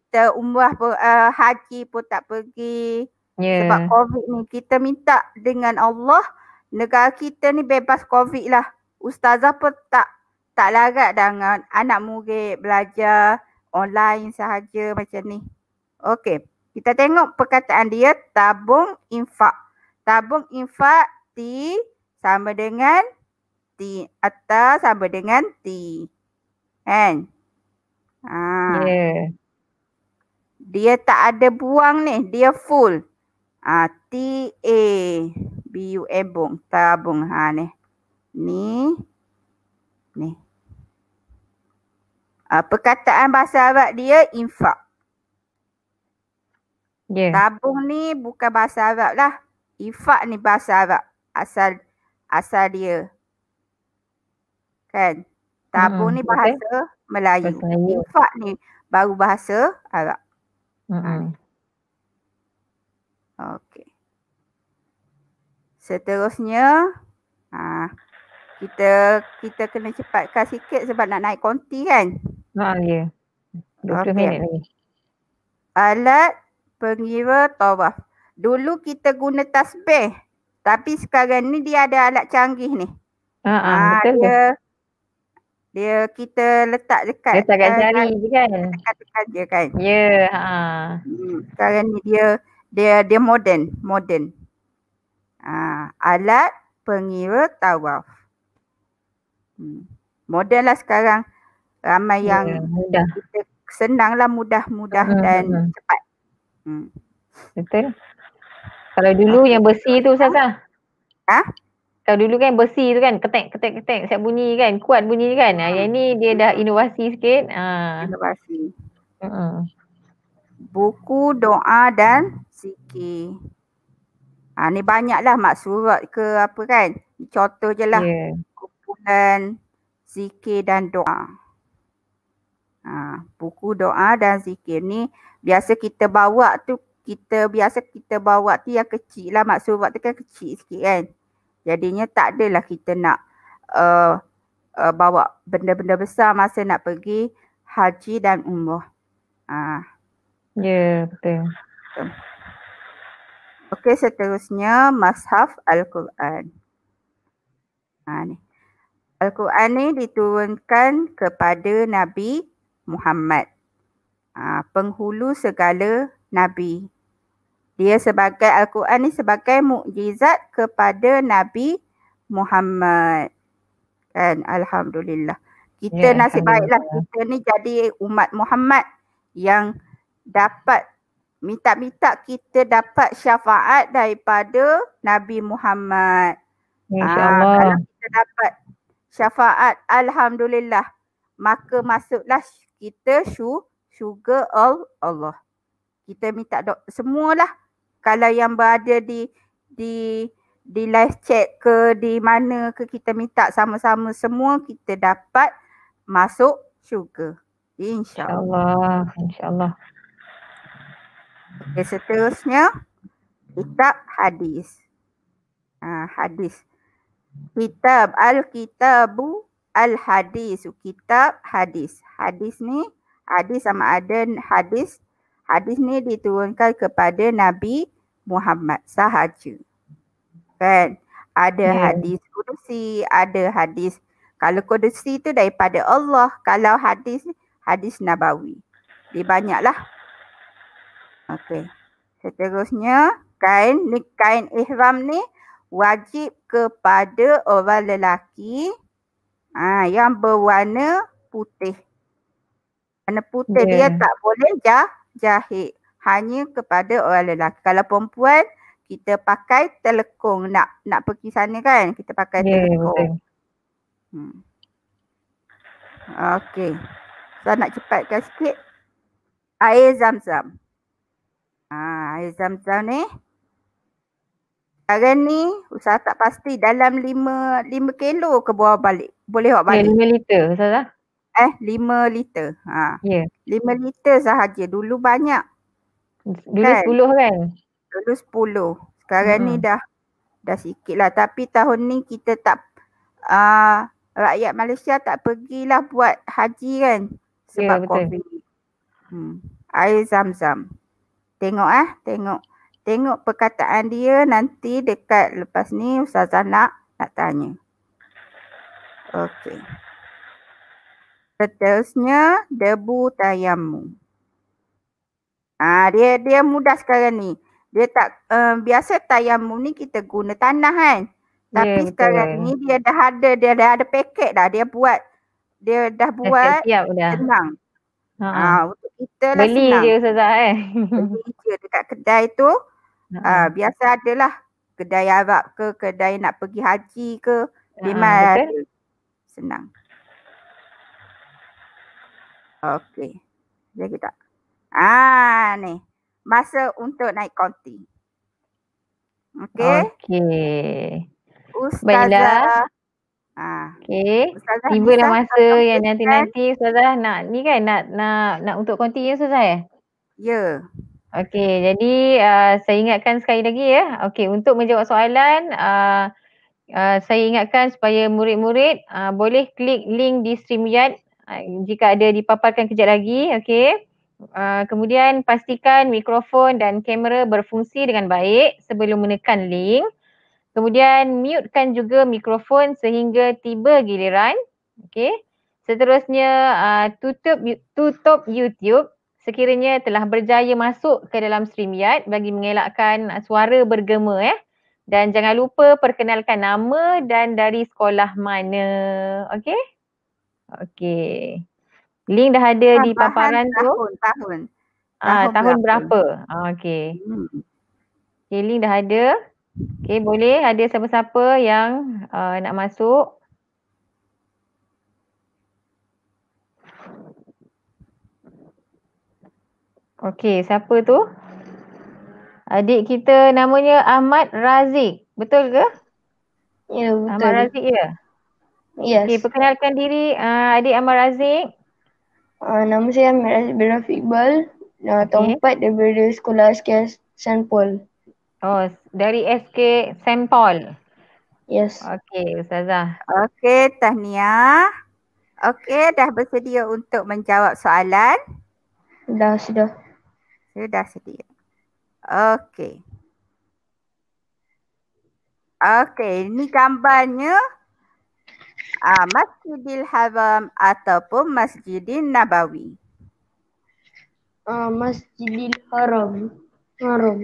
kita umrah pun, uh, haji pun tak pergi yeah. sebab covid ni kita minta dengan Allah negara kita ni bebas covid lah ustazah pun tak tak larat dengan anak murid belajar online sahaja macam ni okey kita tengok perkataan dia tabung infak tabung infak t sama dengan t atau sama dengan t kan Ha. Yeah. Dia tak ada buang ni, dia full. Ha, T A B U E bung, tabung ha ni. Ni ni. Ha, perkataan bahasa Arab dia infak. Yeah. Tabung ni bukan bahasa Arab lah. Infak ni bahasa Arab. Asal asal dia. Kan? Tabung hmm, ni bahasa okay. Melayu. Bahasa infak ni baru bahasa Arab. Hmm. Ha, Okey. Seterusnya ha, kita kita kena cepatkan sikit sebab nak naik konti kan? Ha ya. Yeah. 20 okay. minit lagi. Alat pengira tawaf. Dulu kita guna tasbih tapi sekarang ni dia ada alat canggih ni. Ha ah, ah, betul. Dia, dia kita letak dekat letak kat eh, jari uh, je kan dekat-dekat je kan ya yeah, ha hmm, sekarang ni dia dia dia moden moden uh, alat pengira tawaf hmm. moden lah sekarang ramai yeah, yang mudah kita senanglah mudah-mudah hmm, dan hmm. cepat hmm. betul kalau dulu yang besi tu Ustazah ha kalau dulu kan besi tu kan ketek ketek ketek siap bunyi kan kuat bunyi kan ha. yang ni dia dah inovasi sikit ha. inovasi hmm. buku doa dan siki ha, ah, ni banyaklah mak surat ke apa kan contoh je lah yeah. kumpulan zikir dan doa ha, buku doa dan zikir ni biasa kita bawa tu kita biasa kita bawa tu yang kecil lah mak surat tu kan kecil sikit kan Jadinya tak adalah kita nak uh, uh, bawa benda-benda besar masa nak pergi haji dan umrah. Uh. Ya betul. betul. Okey seterusnya mashaf Al-Quran. Ha, Al-Quran ni diturunkan kepada Nabi Muhammad. Ha, penghulu segala Nabi dia sebagai Al-Quran ni sebagai mukjizat kepada Nabi Muhammad. Kan alhamdulillah. Kita yeah, nasib baiklah kita ni jadi umat Muhammad yang dapat minta-minta kita dapat syafaat daripada Nabi Muhammad. Insya-Allah. Ah, kalau kita dapat syafaat alhamdulillah maka masuklah kita syurga Allah. Kita minta doa semualah kalau yang berada di di di live chat ke di mana ke kita minta sama-sama semua kita dapat masuk juga, Insya-Allah. Insya-Allah. Okay, seterusnya kitab hadis. Uh, hadis. Kitab al-kitabu al-hadis. Kitab hadis. Hadis ni hadis sama ada hadis. Hadis ni diturunkan kepada Nabi Muhammad sahaja. Kan? Ada yeah. hadis kursi, ada hadis kalau kursi tu daripada Allah, kalau hadis ni hadis nabawi. Dia banyaklah. Okey. Seterusnya, kain ni kain ihram ni wajib kepada orang lelaki ah ha, yang berwarna putih. Warna putih yeah. dia ya. tak boleh jah jahit hanya kepada orang lelaki. Kalau perempuan kita pakai telekung nak nak pergi sana kan kita pakai yeah, telekung. Okay. Hmm. Okey. Saya so, nak cepatkan sikit. Air zam-zam. Ha, air zam-zam ni. Sekarang ni usaha tak pasti dalam lima lima kilo ke bawah balik. Boleh awak balik. Yeah, 5 liter Ustazah. Eh lima liter. Ha. Ya. Yeah. Lima liter sahaja. Dulu banyak Dulu kan? 10 kan? Dulu 10. Sekarang hmm. ni dah dah sikit lah. Tapi tahun ni kita tak uh, rakyat Malaysia tak pergilah buat haji kan? Ya, Sebab yeah, COVID. Hmm. Air zam-zam. Tengok ah, eh? tengok. Tengok perkataan dia nanti dekat lepas ni Ustazah nak nak tanya. Okey. Seterusnya debu tayammum. Ha, dia dia mudah sekarang ni. Dia tak uh, biasa tayamum ni kita guna tanah kan. Ya, Tapi yeah, sekarang betul. ni dia dah ada dia dah ada paket dah dia buat dia dah buat senang. Ha. untuk kita lah Beli senang. je Ustazah eh. Beli je dekat kedai tu. Ha. Uh, biasa adalah kedai Arab ke kedai nak pergi haji ke memang ha, ada. senang. Okey. Jadi kita Ah ni. Masa untuk naik konti. Okey. Okay. Ustazah. Baiklah. Ah. Okey. Tiba lah masa yang nanti-nanti ustazah nak ni kan nak nak nak untuk konti ya ustazah ya? Yeah. Okey, jadi uh, saya ingatkan sekali lagi ya. Okey, untuk menjawab soalan a uh, Uh, ah, saya ingatkan supaya murid-murid uh, boleh klik link di StreamYard uh, jika ada dipaparkan kejap lagi okey Uh, kemudian pastikan mikrofon dan kamera berfungsi dengan baik sebelum menekan link. Kemudian mutekan juga mikrofon sehingga tiba giliran. Okey. Seterusnya uh, tutup tutup YouTube sekiranya telah berjaya masuk ke dalam StreamYard bagi mengelakkan suara bergema eh. Dan jangan lupa perkenalkan nama dan dari sekolah mana. Okey. Okey. Link dah ada Tambahan di paparan tahun, tu. Tahun, tahun. Ah, tahun berapa? berapa? Ah, okay. Hmm. okay. link dah ada. Okey, boleh ada siapa-siapa yang uh, nak masuk. Okey, siapa tu? Adik kita namanya Ahmad Razik. Betul ke? Ya, betul. Ahmad Razik ya? Yes. Okey, perkenalkan diri uh, adik Ahmad Razik. Uh, nama saya Miraz bin Rafiqbal. Uh, ah, tempat okay. daripada sekolah SK St. Paul. Oh, dari SK St. Paul. Yes. Okay, Ustazah. Okay, tahniah. Okay, dah bersedia untuk menjawab soalan? Dah, sudah. Sudah sedia. Okay. Okay, ini gambarnya uh, Masjidil Haram ataupun Masjidin Nabawi? Uh, Masjidil Haram. Haram.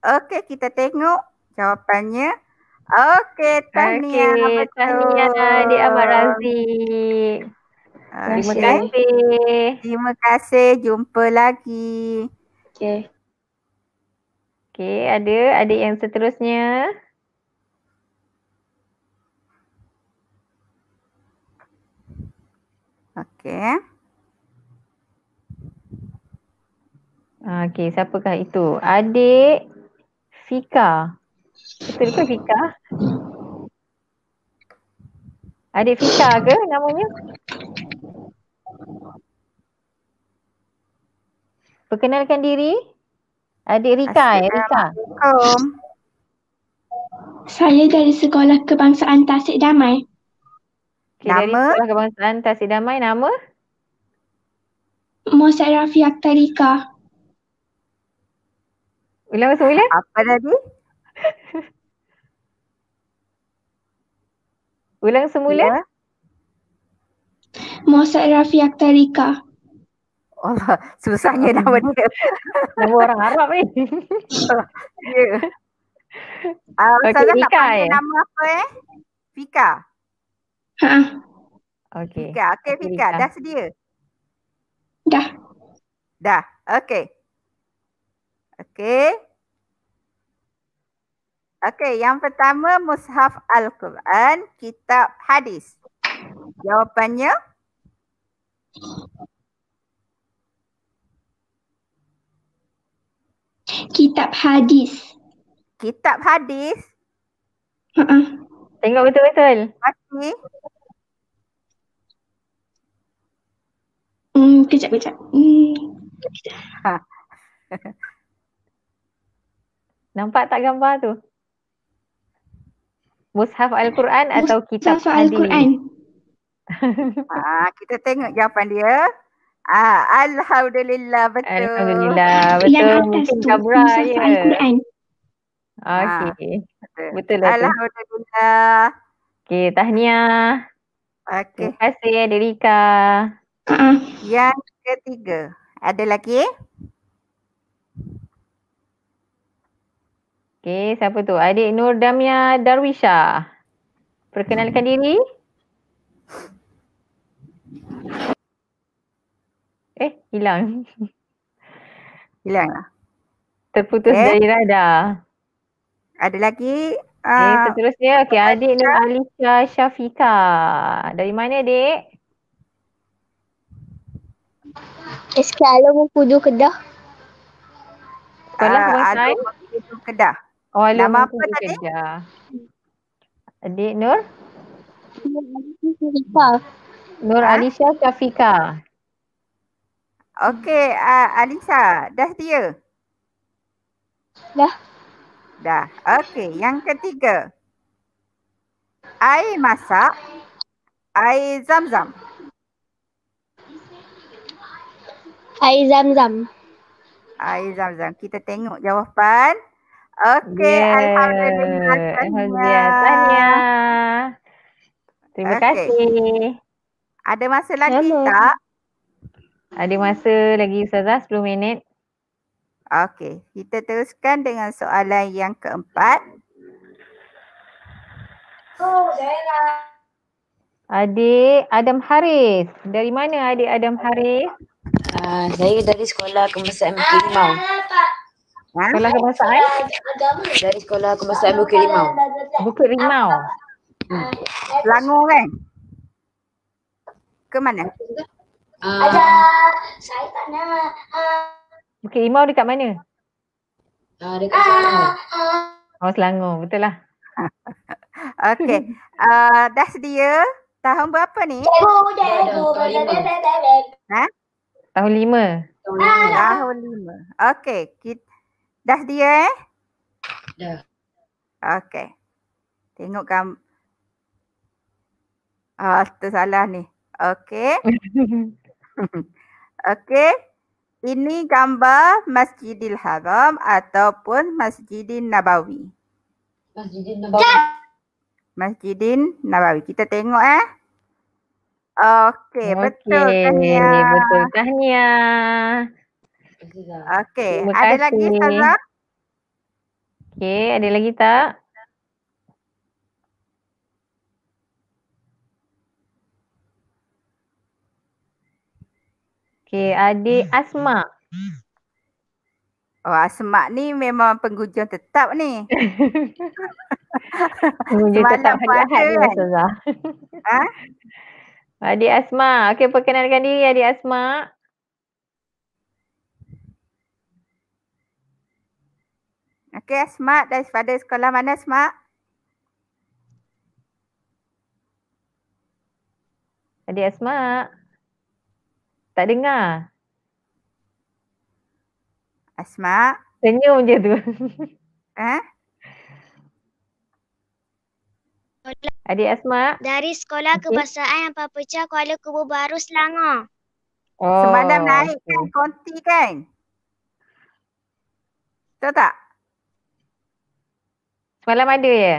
Okey, kita tengok jawapannya. Okey, tahniah. Okay, tahniah di Abang Razik. terima kasih. Terima kasih. Jumpa lagi. Okey. Okey, ada adik yang seterusnya. Okey. Ah, okey, siapakah itu? Adik Fika. Betul ke Fika? Adik Fika ke namanya? Perkenalkan diri. Adik Rika eh, Rika. Assalamualaikum. Saya dari Sekolah Kebangsaan Tasik Damai. Okay, nama? Dari Sekolah Kebangsaan Tasik Damai, nama? Mosya Rafi Aktarika. Ulang semula. Apa tadi? <laughs> Ulang semula. Ya. Mosya Rafi Aktarika. Allah, susahnya nama dia. <laughs> nama orang Arab ni. <laughs> ya. Yeah. Uh, okay, Ika, tak eh. nama apa eh? Fika. Ha. Okey. Fika, okey Fika, dah. dah sedia? Dah. Dah. Okey. Okey. Okey, yang pertama mushaf Al-Quran, kitab hadis. Jawapannya? Kitab hadis. Kitab hadis? Uh-uh. Tengok betul-betul. Okay. Hmm, kejap, kejap. Hmm. Ha. Nampak tak gambar tu? Mushaf Al-Quran Mus- atau Kitab Mushaf Al-Quran. ah, <laughs> kita tengok jawapan dia. Ah, Alhamdulillah betul. Alhamdulillah betul. Yang atas tu, Mushaf Al-Quran. Ya. Okay, Ha, ah, betul. lah. Alhamdulillah. Okey, tahniah. Okay, Terima kasih ya Yang ketiga. Ada lagi? Okey, siapa tu? Adik Nur Damia Darwisha. Perkenalkan diri. Eh, hilang. Hilang lah. Terputus okay. Eh? dari radar. Ada lagi? Okay, uh, ah, seterusnya. Okay, Alisha. adik Nur Alisa Syafika. Dari mana, adik? Eh, SK Alam Mengkudu Kedah. Sekolah uh, Kedah. Oh, Kedah. Nama apa tadi? Kedah. Adik Nur? Nur Alisa Alisha Syafika. Okey, uh, Alisha, dah dia? Dah. Dah. Okey, yang ketiga. Air masak. Air zam-zam. Air zam-zam. Air zam-zam. Kita tengok jawapan. Okey, yeah. Alhamdulillah. Alhamdulillah. Terima okay. kasih. Ada masa lagi Hello. tak? Ada masa lagi Ustazah 10 minit. Okey, kita teruskan dengan soalan yang keempat. Oh, adik Adam Haris. Dari mana adik Adam Haris? Uh, saya dari sekolah kebangsaan Bukit ah, Limau. Ha? Sekolah kebangsaan? Dari sekolah kebangsaan Bukit Limau. Bukit Limau. Hmm. Ah, Langur kan? Ke mana? Ada. Saya tak nak. Bukit Imau dekat mana? Uh, dekat Selangor. Ah. Oh Selangor, betul lah. <laughs> Okay, Uh, ah, dah sedia? Tahun berapa ni? Ha? Tahun lima. Tahun lima. Okey. Dah sedia eh? Dah. Okay, Tengok kam. Ah, tersalah ni. Okay, <laughs> okay. Ini gambar Masjidil Haram ataupun Masjidin Nabawi. Masjidin Nabawi. Masjidin Nabawi. Kita tengok eh. Okey, okay. betul. Tahniah. Betul. Tahniah. Okey, ada lagi Farah? Okey, ada lagi tak? Okey, Adi Asma. Oh, Asma ni memang penghujung tetap ni. <laughs> penghujung tetap hari-hari kan? Ha? Adik Asma. Okey, perkenalkan diri Adi Asma. Okey, Asma pada sekolah mana Asma? Adi Asma. Tak dengar. Asma. Senyum je tu. Eh? Adik Asma. Dari sekolah kebangsaan yang okay. pecah Kuala Kubu Baru Selangor. Oh. Semalam naik okay. kan konti kan? Tahu tak? Semalam ada ya?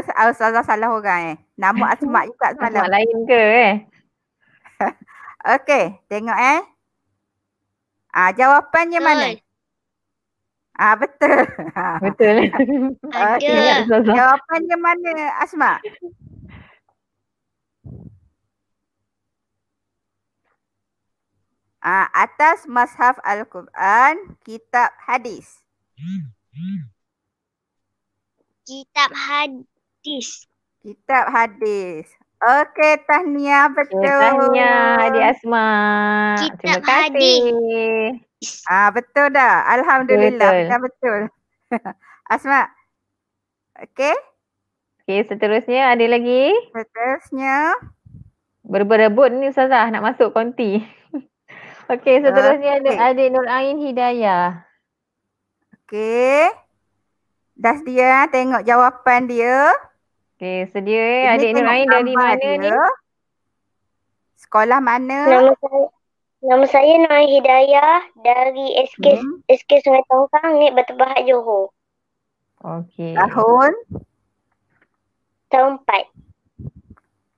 ke ah, Ustazah salah orang eh? Nama Asmat juga salah. <laughs> Nama lain ke eh? <laughs> Okey, tengok eh. Ah, jawapannya Oi. mana? Ah, betul. <laughs> Betul. okay. Jawapannya mana Asma? Ah, atas mushaf Al-Quran, kitab hadis. Kitab had hadis. Kitab hadis. Okey, tahniah betul. Eh, tahniah Adik Asma. Kitab Terima kasih. hadis. Ah, betul dah. Alhamdulillah. Betul. betul. <laughs> Asma. Okey. Okey, seterusnya ada lagi? Seterusnya. Berberebut ni Ustazah nak masuk konti. <laughs> Okey, seterusnya okay. ada adik Nur Ain Hidayah. Okey. Das dia tengok jawapan dia. Okey, sedia eh. Ini Adik Nur Ain dari mana dia. ni? Sekolah mana? Nama saya, nama saya Nur Hidayah dari SK, hmm. SK Sungai Tongkang, Nek Bertebahat Johor. Okey. Tahun? Tahun empat.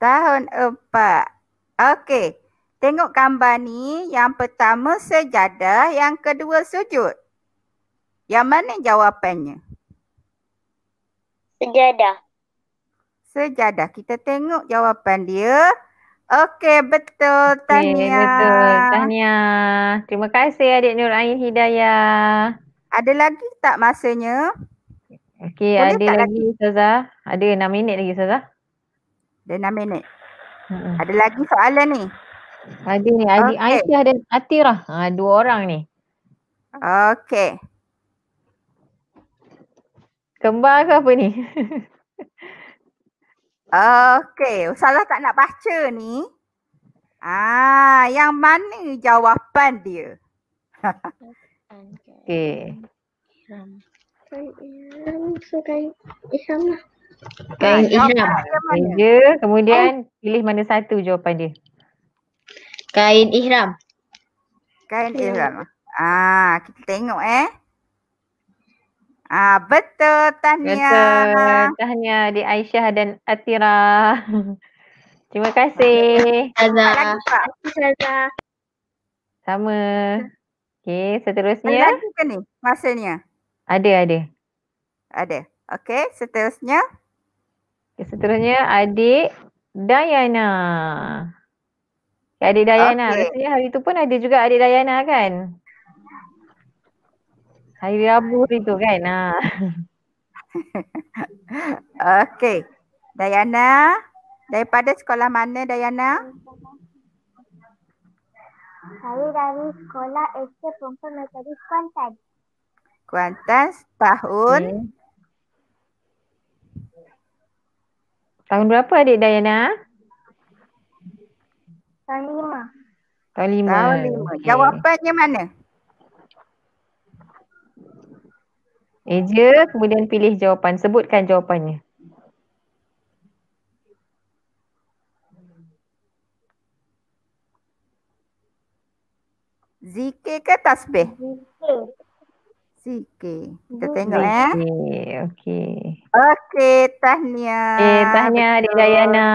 Tahun empat. Okey. Tengok gambar ni. Yang pertama sejadah, yang kedua sujud. Yang mana jawapannya? Sejadah sejadah. Kita tengok jawapan dia. Okey, betul. Tahniah. Okay, betul. Tahniah. Terima kasih Adik Nur Ain Hidayah. Ada lagi tak masanya? Okey, ada lagi Ustazah. Ada enam minit lagi Ustazah. Ada 6 minit. Hmm. Ada lagi soalan ni? Ada ni. Adik Aisyah dan Atirah. Ha, dua orang ni. Okey. Kembar ke apa ni? <laughs> Okey, salah tak nak baca ni. Ah, yang mana jawapan dia? Okey. Ihram. So, kain Ihram lah. Kain Ihram. Kerja, kemudian Ay. pilih mana satu jawapan dia. Kain Ihram. Kain Ihram. Ah, kita tengok eh. Ah betul tanya Betul. tanya di Aisyah dan Atira. <laughs> Terima kasih. Azah. Sama. Okey, seterusnya. Lagi ke ni masanya? Ada, ada. Ada. Okey, seterusnya. Okay, seterusnya adik Dayana. Adik Dayana. Okay. hari tu pun ada juga adik Dayana kan? Hari Rabu hari tu kan. Ha. <laughs> Okey. Dayana, daripada sekolah mana Dayana? Saya dari sekolah SC Pompa Mekari Kuantan. Kuantan tahun? Hmm. Tahun berapa adik Dayana? Tahun lima. Tahun lima. Tahun lima. Okay. Jawapannya mana? Eja, eh, kemudian pilih jawapan. Sebutkan jawapannya. Zikir ke tasbih? Zikir. Kita tengok Zikir. Eh. ya. Okey. Okey, tahniah. Okey, tahniah Adik Dayana.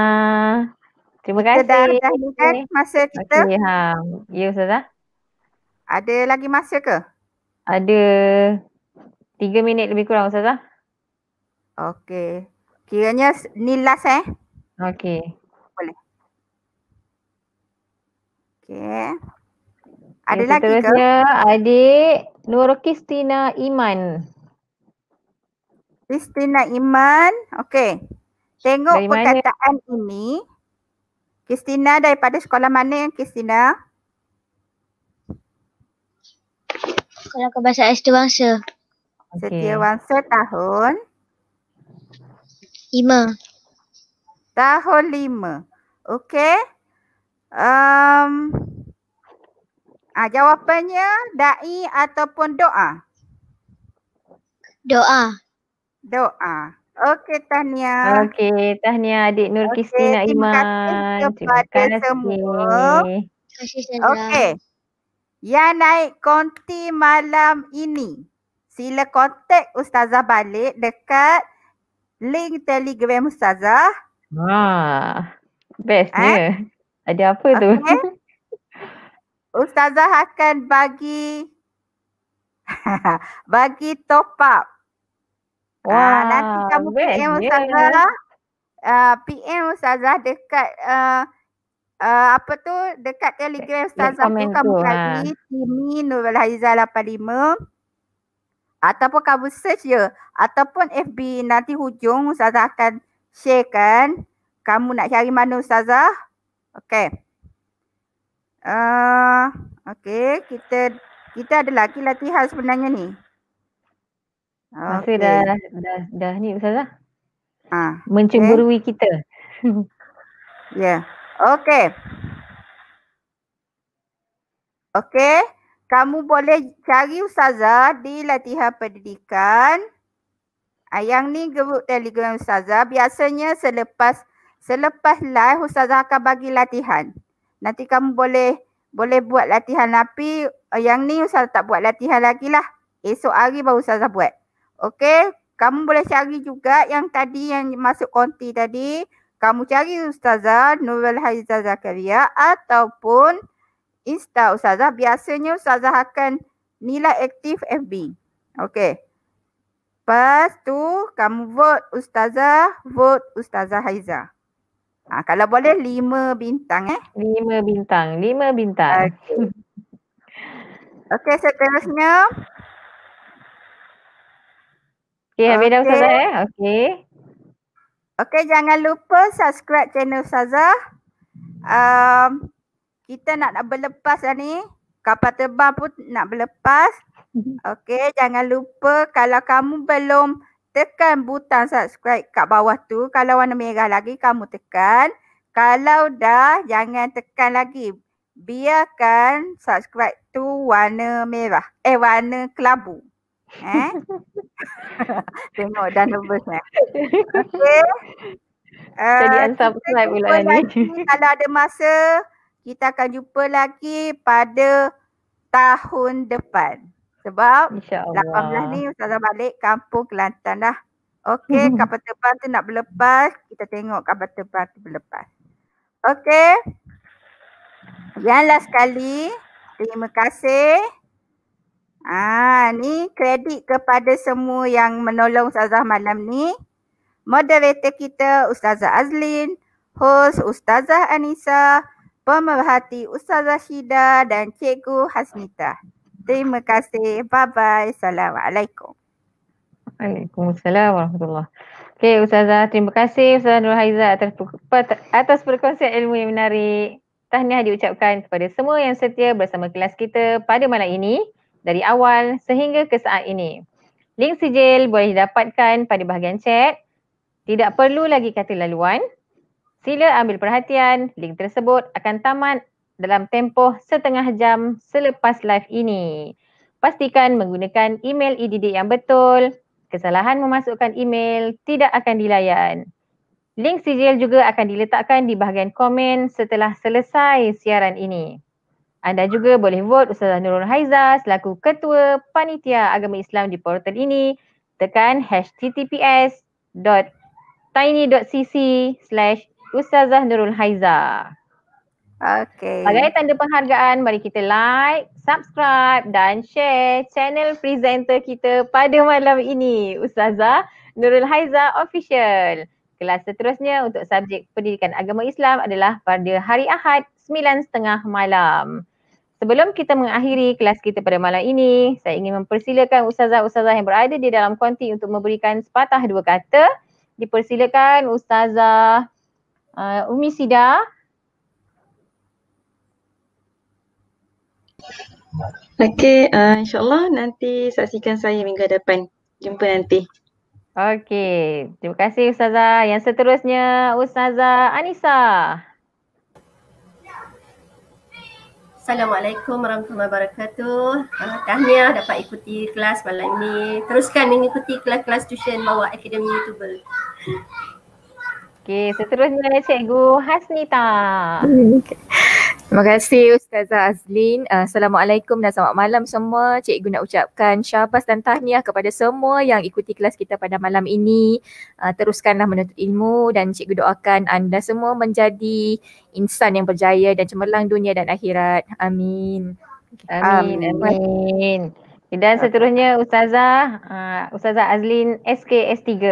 Terima kasih. Kita dah, dah masa kita. Okey, ha. Ya, Ustazah. Ada lagi masa ke? Ada. Tiga minit lebih kurang Ustazah. Okey. Kiranya ni last eh. Okey. Boleh. Okey. Ada lagi ke? Seterusnya adik Nur Kristina Iman. Kristina Iman. Okey. Tengok Dari perkataan mana? ini. Kristina daripada sekolah mana yang Kristina? Sekolah Kebangsaan Istri Bangsa. Setiawan okay. tahun Lima. Tahun lima. Okey. Um, ah, jawapannya da'i ataupun doa? Doa. Doa. Okey tahniah. Okey tahniah adik Nur okay, Kristina Iman. Terima kasih kepada terima kasih. semua. Terima kasih. Okey. Yang naik konti malam ini sila kontak ustazah balik dekat link telegram ustazah. Ha. Ah, Bestnya. Eh? Ada apa tu? Ustazah akan bagi <laughs> bagi top up. Wah, uh, nanti kamu best, PM Ustazah. Yeah. Uh, PM Ustazah dekat uh, uh, apa tu dekat Telegram Ustazah kamu bagi ha. Timi Nurul Haizah 85 ataupun kamu search je ataupun FB nanti hujung ustazah akan share kan. kamu nak cari mana ustazah. Okey. Uh, okey, kita kita ada lagi latihan sebenarnya ni. Okay. dah, dah dah dah ni ustazah. Ha, mencemburui okay. kita. <laughs> ya. Yeah. Okay. Okey kamu boleh cari ustazah di latihan pendidikan. Ayang ah, ni grup telegram ustazah. Biasanya selepas selepas live ustazah akan bagi latihan. Nanti kamu boleh boleh buat latihan tapi eh, yang ni ustazah tak buat latihan lagi lah. Esok hari baru ustazah buat. Okey, kamu boleh cari juga yang tadi yang masuk konti tadi. Kamu cari ustazah Nurul Haizah Zakaria ataupun Insta Ustazah, biasanya Ustazah akan nilai aktif FB. Okey. Lepas tu kamu vote Ustazah, vote Ustazah Haiza. Ha, kalau boleh lima bintang eh. Lima bintang, lima bintang. Okey okay, seterusnya. Okey okay. habis dah Ustazah eh. Okey. Okey jangan lupa subscribe channel Ustazah. Um, kita nak nak berlepas ni. Kapal terbang pun nak berlepas. <laughs> Okey, jangan lupa kalau kamu belum tekan butang subscribe kat bawah tu, kalau warna merah lagi kamu tekan. Kalau dah jangan tekan lagi. Biarkan subscribe tu warna merah. Eh warna kelabu. Eh? <laughs> Tengok dan nervous eh. <laughs> Okey. Uh, Jadi eh, unsubscribe pula ni. Kalau ada masa kita akan jumpa lagi pada tahun depan. Sebab 18 ni Ustazah balik kampung Kelantan lah. Okey, <laughs> kapal terbang tu nak berlepas. Kita tengok kapal terbang tu berlepas. Okey. Yang last sekali, terima kasih. Ah, ni kredit kepada semua yang menolong Ustazah malam ni. Moderator kita Ustazah Azlin, host Ustazah Anissa, Pemerhati Ustazah Syida dan Cikgu Hasnita. Terima kasih. Bye-bye. Assalamualaikum. Waalaikumsalam warahmatullahi Okay, Ustazah, terima kasih Ustazah Nur Haiza atas, atas perkongsian ilmu yang menarik. Tahniah diucapkan kepada semua yang setia bersama kelas kita pada malam ini dari awal sehingga ke saat ini. Link sijil boleh didapatkan pada bahagian chat. Tidak perlu lagi kata laluan, Sila ambil perhatian, link tersebut akan tamat dalam tempoh setengah jam selepas live ini. Pastikan menggunakan email EDD yang betul. Kesalahan memasukkan email tidak akan dilayan. Link sijil juga akan diletakkan di bahagian komen setelah selesai siaran ini. Anda juga boleh vote Ustazah Nurul Haiza selaku Ketua Panitia Agama Islam di portal ini. Tekan https.tiny.cc slash Ustazah Nurul Haiza. Okay. Bagai tanda penghargaan, mari kita like, subscribe dan share channel presenter kita pada malam ini, Ustazah Nurul Haiza Official. Kelas seterusnya untuk subjek pendidikan agama Islam adalah pada hari Ahad 9.30 malam. Sebelum kita mengakhiri kelas kita pada malam ini, saya ingin mempersilakan ustazah-ustazah yang berada di dalam konti untuk memberikan sepatah dua kata. Dipersilakan ustazah Uh, Umi Sida. Okey, uh, insyaAllah nanti saksikan saya minggu depan. Jumpa nanti. Okey, terima kasih Ustazah. Yang seterusnya Ustazah Anissa. Assalamualaikum warahmatullahi wabarakatuh. Uh, tahniah dapat ikuti kelas malam ini. Teruskan mengikuti kelas-kelas tuition bawah Akademi YouTuber. Okey, seterusnya Cikgu Hasnita. Terima kasih Ustazah Azlin. Uh, Assalamualaikum dan selamat malam semua. Cikgu nak ucapkan syabas dan tahniah kepada semua yang ikuti kelas kita pada malam ini. Uh, teruskanlah menuntut ilmu dan cikgu doakan anda semua menjadi insan yang berjaya dan cemerlang dunia dan akhirat. Amin. Amin. Amin. Amin. Dan seterusnya Ustazah, uh, Ustazah Azlin SKS3.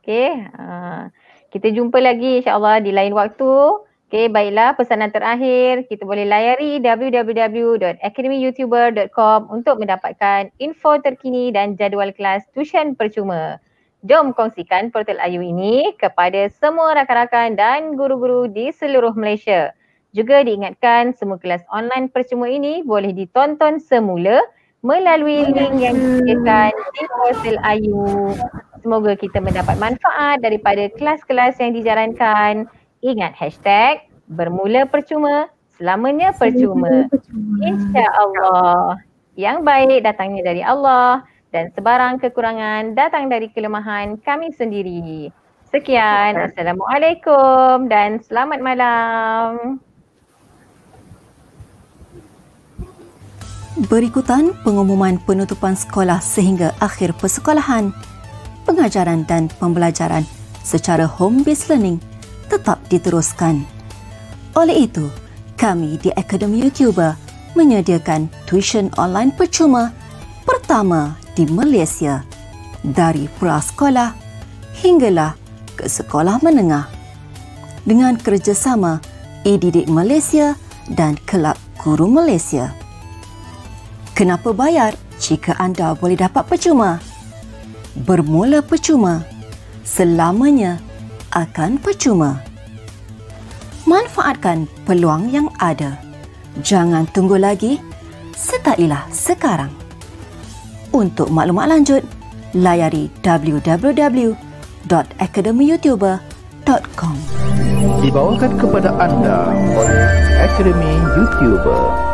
Okey. Uh, kita jumpa lagi insyaAllah di lain waktu. Okay, baiklah pesanan terakhir. Kita boleh layari www.academyyoutuber.com untuk mendapatkan info terkini dan jadual kelas tuition percuma. Jom kongsikan portal Ayu ini kepada semua rakan-rakan dan guru-guru di seluruh Malaysia. Juga diingatkan semua kelas online percuma ini boleh ditonton semula melalui link yang diberikan di portal Ayu. Semoga kita mendapat manfaat daripada kelas-kelas yang dijalankan. Ingat hashtag bermula percuma, selamanya percuma. Insya Allah. Yang baik datangnya dari Allah dan sebarang kekurangan datang dari kelemahan kami sendiri. Sekian. Assalamualaikum dan selamat malam. Berikutan pengumuman penutupan sekolah sehingga akhir persekolahan pengajaran dan pembelajaran secara home-based learning tetap diteruskan. Oleh itu, kami di Akademi Cuba menyediakan tuition online percuma pertama di Malaysia dari prasekolah hinggalah ke sekolah menengah dengan kerjasama eDidik Malaysia dan Kelab Guru Malaysia. Kenapa bayar jika anda boleh dapat percuma? bermula percuma, selamanya akan percuma. Manfaatkan peluang yang ada. Jangan tunggu lagi, setailah sekarang. Untuk maklumat lanjut, layari www.academyyoutuber.com Dibawakan kepada anda oleh Academy Youtuber.